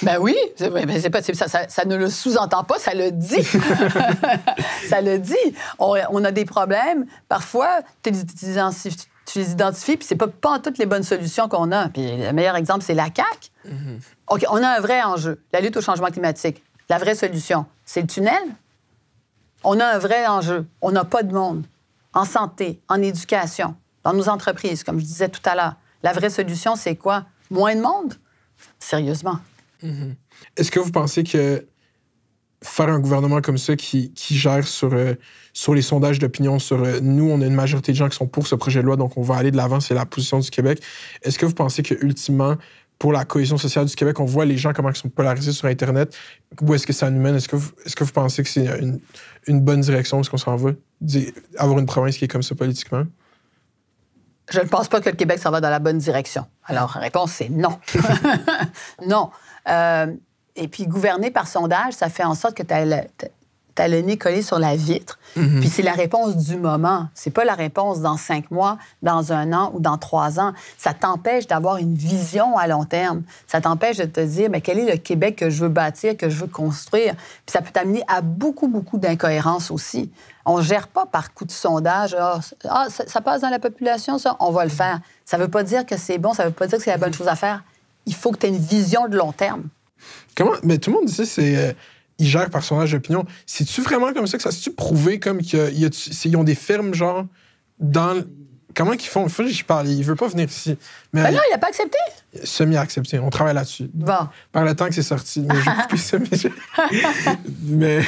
Ben oui, mais ben pas, ça, ne le sous-entend pas, ça le dit. [LAUGHS] [LAUGHS] ça le dit. On, a des problèmes. Parfois, tu es, es, tu les identifies, puis c'est pas, pas toutes les bonnes solutions qu'on a. Puis le meilleur exemple, c'est la CAQ. Mm-hmm. OK, on a un vrai enjeu, la lutte au changement climatique. La vraie solution, c'est le tunnel. On a un vrai enjeu. On n'a pas de monde en santé, en éducation, dans nos entreprises, comme je disais tout à l'heure. La vraie solution, c'est quoi? Moins de monde? Sérieusement. Mm-hmm. Est-ce que vous pensez que faire un gouvernement comme ça qui, qui gère sur, euh, sur les sondages d'opinion, sur euh, nous, on a une majorité de gens qui sont pour ce projet de loi, donc on va aller de l'avant, c'est la position du Québec. Est-ce que vous pensez que ultimement, pour la cohésion sociale du Québec, on voit les gens comment ils sont polarisés sur Internet, où est-ce que ça nous mène? Est-ce que, vous, est-ce que vous pensez que c'est une, une bonne direction, est-ce qu'on s'en va? avoir une province qui est comme ça politiquement? Je ne pense pas que le Québec s'en va dans la bonne direction. Alors, réponse, c'est non. [LAUGHS] non. Euh, et puis, gouverner par sondage, ça fait en sorte que tu as, le nez collé sur la vitre. Mm-hmm. Puis c'est la réponse du moment. C'est pas la réponse dans cinq mois, dans un an ou dans trois ans. Ça t'empêche d'avoir une vision à long terme. Ça t'empêche de te dire, mais quel est le Québec que je veux bâtir, que je veux construire. Puis ça peut t'amener à beaucoup, beaucoup d'incohérences aussi. On gère pas par coup de sondage. Ah, ah ça, passe dans la population, ça, on va le mm-hmm. faire. Ça veut pas dire que c'est bon, ça veut pas dire que c'est la bonne mm-hmm. chose à faire. Il faut que tu aies une vision de long terme. Comment Mais tout le monde dit c'est. Euh, ils gèrent par sondage d'opinion. C'est-tu vraiment comme ça que ça s'est-tu prouvé comme qu'ils ont des firmes, genre, dans. Comment qu'ils font? Il faut que j'y parle. Il veut pas venir ici. Mais ben non, il a pas accepté. Semi-accepté. On travaille là-dessus. Bon. Par le temps que c'est sorti. Mais je [LAUGHS] mais,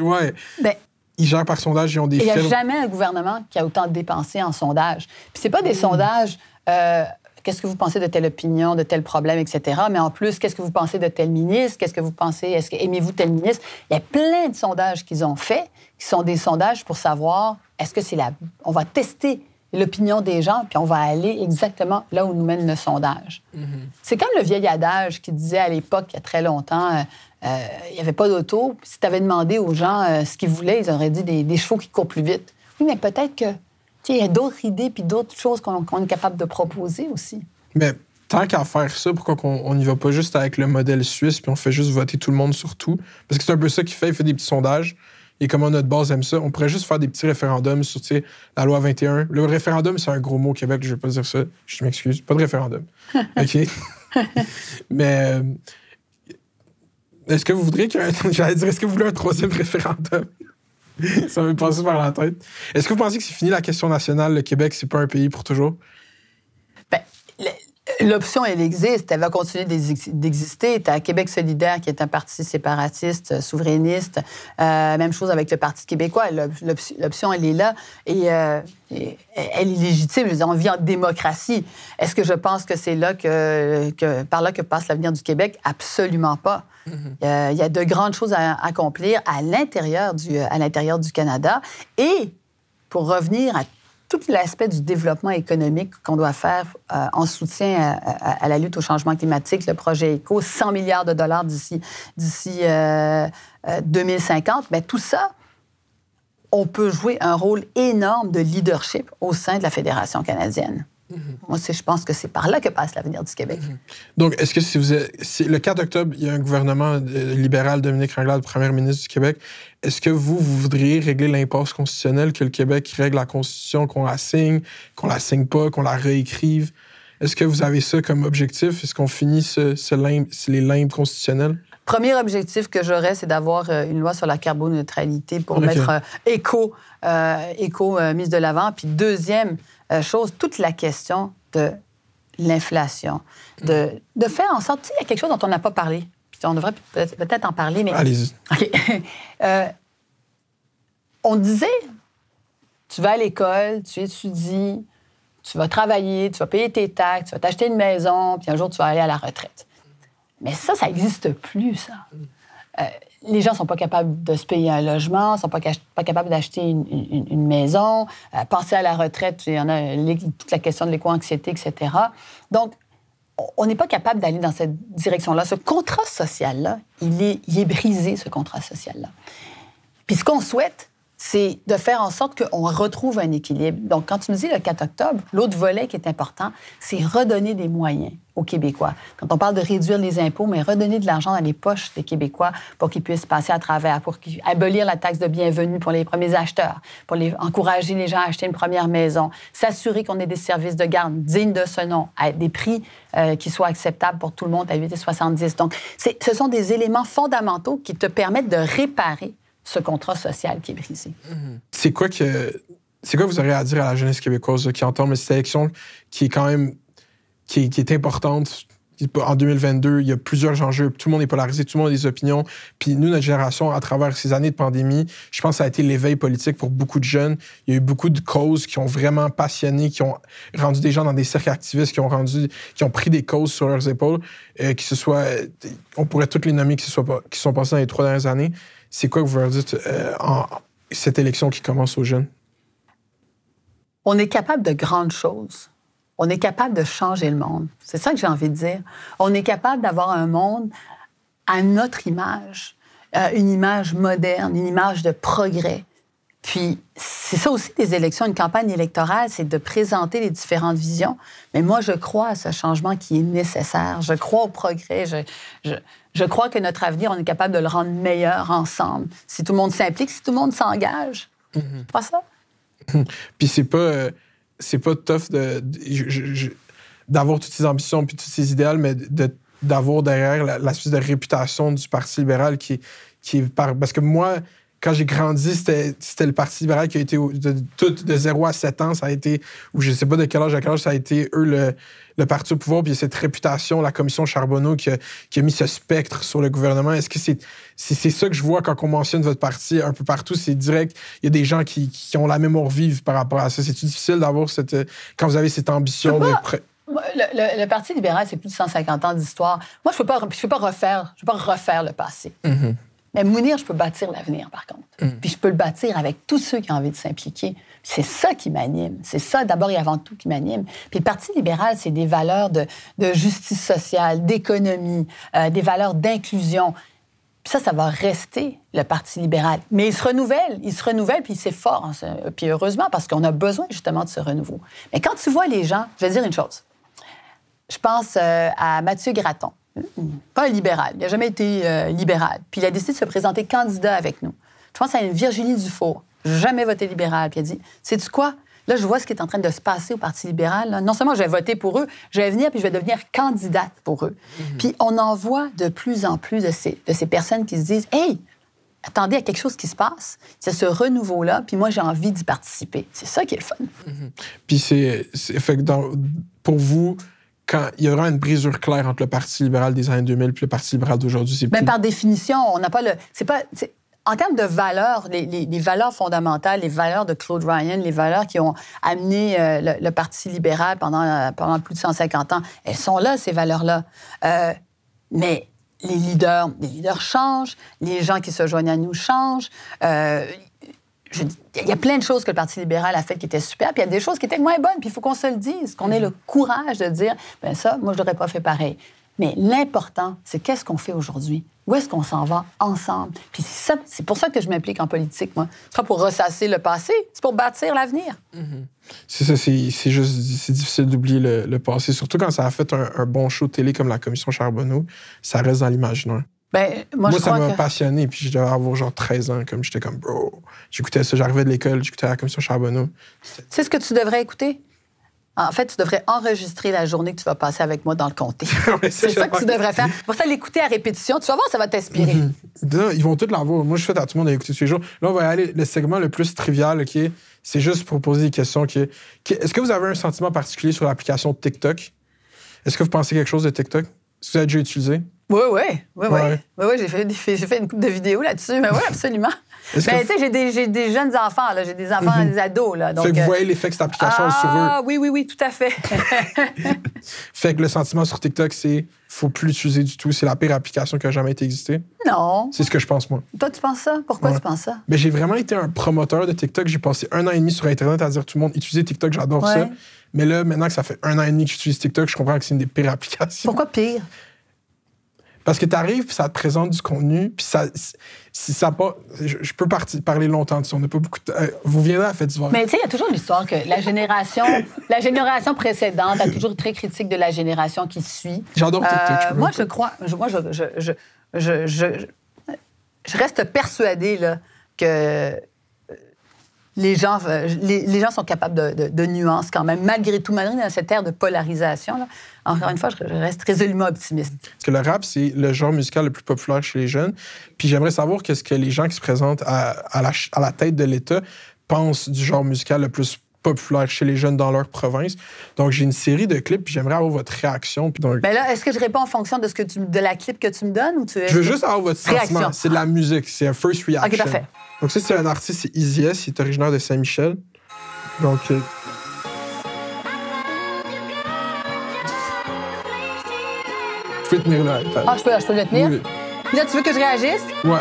ouais. Ben, ils gèrent par sondage, ils ont des Il n'y a jamais un gouvernement qui a autant dépensé en sondage. Puis c'est pas des mm. sondages. Euh, qu'est-ce que vous pensez de telle opinion, de tel problème, etc. Mais en plus, qu'est-ce que vous pensez de tel ministre, qu'est-ce que vous pensez, est-ce que aimez-vous tel ministre? Il y a plein de sondages qu'ils ont faits, qui sont des sondages pour savoir, est-ce que c'est la... On va tester l'opinion des gens, puis on va aller exactement là où nous mène le sondage. Mm-hmm. C'est comme le vieil adage qui disait à l'époque, il y a très longtemps, euh, euh, il n'y avait pas d'auto. Si tu avais demandé aux gens euh, ce qu'ils voulaient, ils auraient dit des chevaux qui courent plus vite. Oui, mais peut-être que il y a d'autres idées puis d'autres choses qu'on est capable de proposer aussi. Mais tant qu'à faire ça, pourquoi on n'y va pas juste avec le modèle suisse puis on fait juste voter tout le monde sur tout? Parce que c'est un peu ça qu'il fait. Il fait des petits sondages. Et comme notre base aime ça, on pourrait juste faire des petits référendums sur la loi 21. Le référendum, c'est un gros mot au Québec, je ne vais pas dire ça, je m'excuse. Pas de référendum. [LAUGHS] OK? [LAUGHS] Mais euh, est-ce que vous voudriez [LAUGHS] J'allais dire, ce que vous voulez un troisième référendum? [LAUGHS] ça m'est passé par la tête. Est-ce que vous pensez que c'est fini la question nationale? Le Québec, c'est pas un pays pour toujours? Ben, l'option, elle existe. Elle va continuer d'exister. Tu as Québec solidaire, qui est un parti séparatiste, euh, souverainiste. Euh, même chose avec le Parti québécois. L'option, elle est là. Et, euh, elle est légitime. Je on vit en démocratie. Est-ce que je pense que c'est là que, que par là que passe l'avenir du Québec Absolument pas. Mhm. Euh, il y a de grandes choses à accomplir euh, à l'intérieur du, Canada. Et pour revenir à tout l'aspect du développement économique qu'on doit faire euh, en soutien à, la lutte au changement climatique, le projet ECO, 100 milliards de dollars d'ici 2050, mais ben, tout ça, on peut jouer un rôle énorme de leadership au sein de la Fédération canadienne. Moi, je pense que c'est par là que passe l'avenir du Québec. Mhm. Donc, est-ce que si vous avez, le 4 octobre, il y a un gouvernement euh, libéral, Dominique Anglade, premier ministre du Québec, est-ce que vous, vous voudriez régler l'impasse constitutionnelle que le Québec règle la Constitution, qu'on la signe, qu'on la signe pas, qu'on la réécrive? Est-ce que vous avez ça comme objectif? Est-ce qu'on finit ce, les limbes constitutionnelles? Premier objectif que j'aurais, c'est d'avoir euh, une loi sur la carboneutralité pour mettre éco, euh, éco euh, mise de l'avant. Puis deuxième chose, toute la question de l'inflation, mm. de, de, faire en sorte, il y a quelque chose dont on n'a pas parlé. Puis on devrait peut-être en parler, mais... Allez-y. [LAUGHS] on disait, tu vas à l'école, tu étudies, tu vas travailler, tu vas payer tes taxes, tu vas t'acheter une maison, puis un jour, tu vas aller à la retraite. Mais ça, ça n'existe plus, ça. Euh, les gens ne sont pas capables de se payer un logement, ne sont pas, pas capables d'acheter une, maison, euh, penser à la retraite, il y en a toute la question de l'éco-anxiété, etc. Donc, on n'est pas capable d'aller dans cette direction-là. Ce contrat social-là, il est, il est brisé, ce contrat social-là. Puis ce qu'on souhaite, c'est de faire en sorte qu'on retrouve un équilibre. Donc, quand tu me dis le 4 octobre, l'autre volet qui est important, c'est redonner des moyens aux Québécois. Quand on parle de réduire les impôts, mais redonner de l'argent dans les poches des Québécois pour qu'ils puissent passer à travers, pour abolir la taxe de bienvenue pour les premiers acheteurs, pour les, encourager les gens à acheter une première maison, s'assurer qu'on ait des services de garde dignes de ce nom, à des prix euh, qui soient acceptables pour tout le monde à 70. Donc, ce sont des éléments fondamentaux qui te permettent de réparer ce contrat social qui est brisé. Mm-hmm. C'est quoi que c'est quoi vous aurez à dire à la jeunesse québécoise qui entend cette élection qui est quand même qui importante en 2022, il y a plusieurs enjeux. Tout le monde est polarisé, tout le monde a des opinions. Puis nous, notre génération, à travers ces années de pandémie, je pense que ça a été l'éveil politique pour beaucoup de jeunes. Il y a eu beaucoup de causes qui ont vraiment passionné, qui ont rendu des gens dans des cercles activistes, qui ont rendu, qui ont pris des causes sur leurs épaules, euh, qui ce on pourrait toutes les nommer, qui, se soit, qui sont passées dans les trois dernières années c'est quoi que vous leur dites euh, en cette élection qui commence aux jeunes? On est capable de grandes choses. On est capable de changer le monde. C'est ça que j'ai envie de dire. On est capable d'avoir un monde à notre image, euh, une image moderne, une image de progrès. Puis, c'est ça aussi des élections, une campagne électorale, c'est de présenter les différentes visions. Mais moi, je crois à ce changement qui est nécessaire. Je crois au progrès. je, je crois que notre avenir, on est capable de le rendre meilleur ensemble. Si tout le monde s'implique, si tout le monde s'engage. tu mhm. vois ça? [LAUGHS] puis c'est pas, euh, c'est pas tough de, d'avoir toutes ces ambitions puis tous ces idéaux, mais d'avoir derrière la, de réputation du Parti libéral qui, qui est Parce que moi, quand j'ai grandi, c'était le Parti libéral qui a été de, zéro 0 à 7 ans, ça a été, ou je ne sais pas de quel âge à quel âge, ça a été eux le, parti au pouvoir, puis cette réputation, la commission Charbonneau qui a, mis ce spectre sur le gouvernement. Est-ce que c'est c'est ça que je vois quand on mentionne votre parti un peu partout, c'est direct, il y a des gens qui, ont la mémoire vive par rapport à ça. C'est difficile d'avoir cette, quand vous avez cette ambition de... Le, Parti libéral, c'est plus de 150 ans d'histoire. Moi, je ne peux, pas refaire, peux refaire le passé. Mm-hmm. Mais ben, Mounir, je peux bâtir l'avenir, par contre. Mm. Puis je peux le bâtir avec tous ceux qui ont envie de s'impliquer. C'est ça qui m'anime. C'est ça, d'abord et avant tout, qui m'anime. Puis le Parti libéral, c'est des valeurs de, justice sociale, d'économie, euh, des valeurs d'inclusion. Puis ça, ça va rester le Parti libéral. Mais il se renouvelle, il se renouvelle, puis c'est fort. Hein, puis heureusement, parce qu'on a besoin justement de ce renouveau. Mais quand tu vois les gens, je vais dire une chose. Je pense euh, à Mathieu Gratton pas libéral, il n'a jamais été euh, libéral. Puis il a décidé de se présenter candidat avec nous. Je pense à une Virginie Dufour, jamais voté libéral. Puis elle dit c'est tu quoi Là, je vois ce qui est en train de se passer au Parti libéral. Non seulement je vais voter pour eux, je vais venir puis je vais devenir candidate pour eux. Mhm. Puis on en voit de plus en plus de ces, de ces personnes qui se disent Hey, attendez à quelque chose qui se passe. C'est ce renouveau-là, puis moi, j'ai envie d'y participer. C'est ça qui est le fun. Mhm. Puis c'est. Fait que pour vous, quand il y aura une brisure claire entre le Parti libéral des années 2000 et le Parti libéral d'aujourd'hui. C'est plus... Par définition, on n'a pas le. C'est pas. En termes de valeurs, les, valeurs fondamentales, les valeurs de Claude Ryan, les valeurs qui ont amené euh, le, Parti libéral pendant, pendant plus de 150 ans, elles sont là, ces valeurs-là. Euh, mais les leaders, les leaders changent, les gens qui se joignent à nous changent. Euh, il y a plein de choses que le Parti libéral a fait qui étaient super, puis il y a des choses qui étaient moins bonnes, puis il faut qu'on se le dise, qu'on ait le mm-hmm. courage de dire, ben ça, moi, je n'aurais pas fait pareil. Mais l'important, c'est qu'est-ce qu'on fait aujourd'hui? Où est-ce qu'on s'en va ensemble? Puis c'est pour ça que je m'implique en politique, moi. C'est pas pour ressasser le passé, c'est pour bâtir l'avenir. Mm-hmm. C'est ça, c'est juste c'est difficile d'oublier le, passé, surtout quand ça a fait un, un bon show télé comme la Commission Charbonneau. Ça reste dans l'imaginaire. Ben, moi, ça m'a passionné, puis je devais avoir genre 13 ans, comme j'étais comme, bro. J'écoutais ça, j'arrivais de l'école, j'écoutais la Commission Charbonneau. C'est ce que tu devrais écouter? En fait, tu devrais enregistrer la journée que tu vas passer avec moi dans le comté. [LAUGHS] c'est ça que tu devrais faire. Pour ça, l'écouter à répétition, tu vas voir, ça va t'inspirer. Mhm. Ils vont tous l'envoyer. Moi, je fais à tout le monde d'écouter tous les jours. Là, on va aller le segment le plus trivial, qui C'est juste pour poser des questions. Est-ce que vous avez un sentiment particulier sur l'application TikTok? Est-ce que vous pensez quelque chose de TikTok? Est-ce que vous avez déjà utilisé? Oui, oui, oui, oui. j'ai fait, une coupe de vidéos là-dessus. Mais oui, absolument. Mais [LAUGHS] ben, tu sais, j'ai des, jeunes enfants, j'ai des enfants, mhm. des ados. donc, vous euh, voyez l'effet que cette application ah, sur eux. Ah, oui, oui, oui, tout à fait. [LAUGHS] fait que le sentiment sur TikTok, c'est faut plus l'utiliser du tout. C'est la pire application qui a jamais été existée. Non. C'est ce que je pense, moi. Toi, tu penses ça? Pourquoi tu penses ça? Mais ben, j'ai vraiment été un promoteur de TikTok. J'ai passé un an et demi sur Internet à dire tout le monde, utilise TikTok, j'adore ça. Mais là, maintenant que ça fait un an et demi que j'utilise TikTok, je comprends que c'est une des pires [LAUGHS] applications. Pourquoi pire? Parce que tu arrives, ça te présente du contenu, puis ça, si ça pas, je, peux parler longtemps ça, On n'a pas beaucoup. De, temps. Euh, vous viendrez à du voir. Mais tu sais, il y a toujours l'histoire que la génération, [LAUGHS] la génération précédente a toujours très critique de la génération qui suit. J'adore euh, Moi, je crois, je, moi, je, je, reste persuadée là, que les gens, euh, les, gens sont capables de, nuances quand même. Malgré tout, malgré cette ère de polarisation, encore une fois, je reste résolument optimiste. Parce que le rap, c'est le genre musical le plus populaire chez les jeunes. Puis j'aimerais savoir qu'est-ce que les gens qui se présentent à, la, à la tête de l'État pensent du genre musical le plus populaire chez les jeunes dans leur province. Donc, j'ai une série de clips, puis j'aimerais avoir votre réaction. donc... Mais ben là, est-ce que je réponds en fonction de, ce que de la clip que tu me donnes ou tu... Je veux juste avoir votre sentiment. C'est de la musique, c'est un first reaction. OK, parfait. Donc, ça, c'est un artiste, c'est Easy il est originaire de Saint-Michel. Donc... Je euh, peux tenir là. Ah, je peux, le tenir? Là, tu veux que je réagisse? Ouais.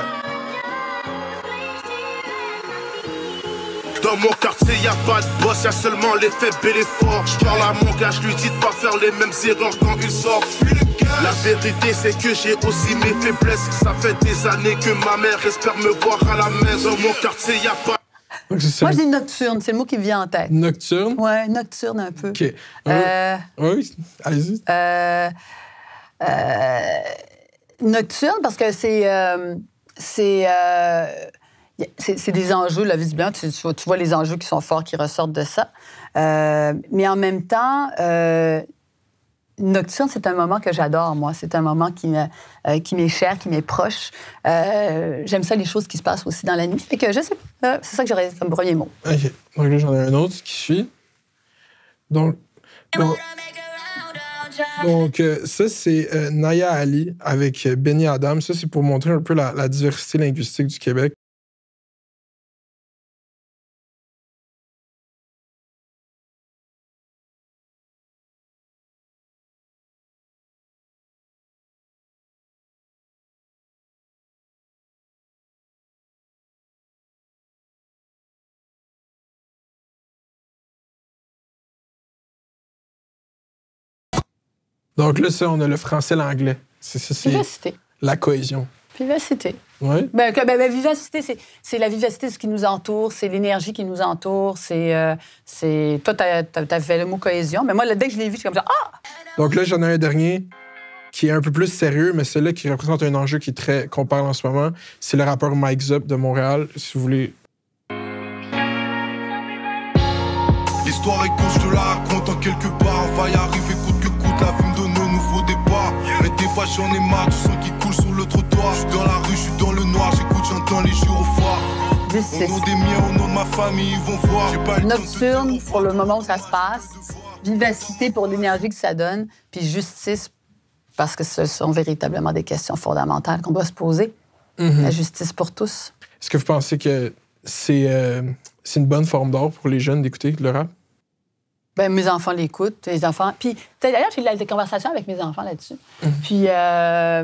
Dans mon quartier, y a pas de boss, y a seulement les faibles et les forts. J'parle à mon gars, lui dis de pas faire les mêmes erreurs quand il sort. La vérité c'est que j'ai aussi mes faiblesses Ça fait des années que ma mère espère me voir à la maison Dans Mon quartier y a pas moi, je dis nocturne, c'est le mot qui me vient en tête. Nocturne? Ouais, nocturne un peu. OK. Euh, euh oui, allez-y. Euh, euh, nocturne, parce que c'est. c'est c'est des enjeux, là, visiblement, bien, tu, vois les enjeux qui sont forts, qui ressortent de ça. Euh, mais en même temps, euh, Nocturne, c'est un moment que j'adore, moi. C'est un moment qui euh, m'est cher, qui m'est proche. J'aime ça, les choses qui se passent aussi dans la nuit. que je sais c'est ça que j'aurais comme premier mot. OK. Donc là, j'en ai un autre qui suit. Donc, donc, ça, c'est Naya Ali avec Benny Adam. Ça, c'est pour montrer un peu la diversité linguistique du Québec. Donc là, ça, on a le français, l'anglais. C'est ça, c'est la cohésion. Vivacité. Oui. Ben, ben, ben, vivacité, c'est la vivacité de ce qui nous entoure, c'est l'énergie qui nous entoure, c'est... Euh, c'est toi, t'avais fait le mot cohésion, mais moi, dès que je l'ai vu, je suis comme ça, ah! Donc là, j'en ai un dernier qui est un peu plus sérieux, mais celui-là qui représente un enjeu qui très qu'on parle en ce moment, c'est le rappeur Mike Zup de Montréal, si vous voulez. L'histoire est courte, je te la raconte en quelque part, va y arriver au départ, Mais des fois j'en ai marre du qui coule sur le trottoir. Je dans la rue, je suis dans le noir, j'écoute, j'entends les jours au Au nom des miens, au nom de ma famille, ils vont voir. Pas Nocturne pour le moment où ça se passe, vivacité pour l'énergie que ça donne, puis justice parce que ce sont véritablement des questions fondamentales qu'on doit se poser. Mhm. La justice pour tous. Est-ce que vous pensez que c'est euh, une bonne forme d'or pour les jeunes d'écouter le rap? Ben, mes enfants l'écoutent, les enfants. Puis, d'ailleurs, j'ai des conversations avec mes enfants là-dessus. Mhm. Puis, euh,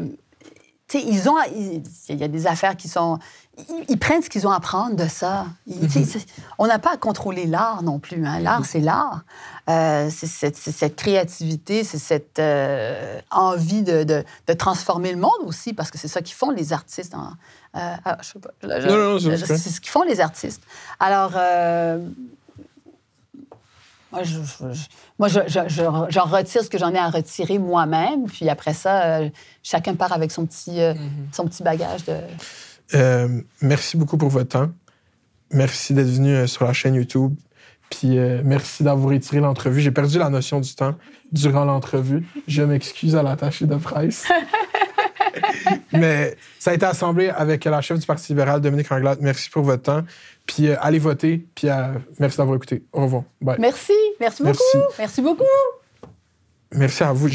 tu sais, ils ont. Il y a des affaires qui sont. Ils, prennent ce qu'ils ont à prendre de ça. Mhm. On n'a pas à contrôler l'art non plus. Hein. L'art, mhm. c'est l'art. Euh, c'est cette, créativité, c'est cette euh, envie de, de, transformer le monde aussi, parce que c'est ça qu'ils font, les artistes. Hein. Ah, je sais pas. non, non, c'est ce qu'ils font, les artistes. Alors moi, je, moi j'en retire ce que j'en ai à retirer moi-même. Puis après ça, euh, chacun part avec son petit, euh, mhm. son petit bagage. De... Euh, merci beaucoup pour votre temps. Merci d'être venu sur la chaîne YouTube. Puis merci d'avoir retiré l'entrevue. J'ai perdu la notion du temps durant l'entrevue. Je m'excuse à l'attaché de presse. [LAUGHS] Mais ça a été assemblé avec la chef du Parti libéral, Dominique Anglade. Merci pour votre temps. Puis euh, allez voter. Puis euh, merci d'avoir écouté. Au revoir. Merci. Merci beaucoup. merci beaucoup. Merci à vous.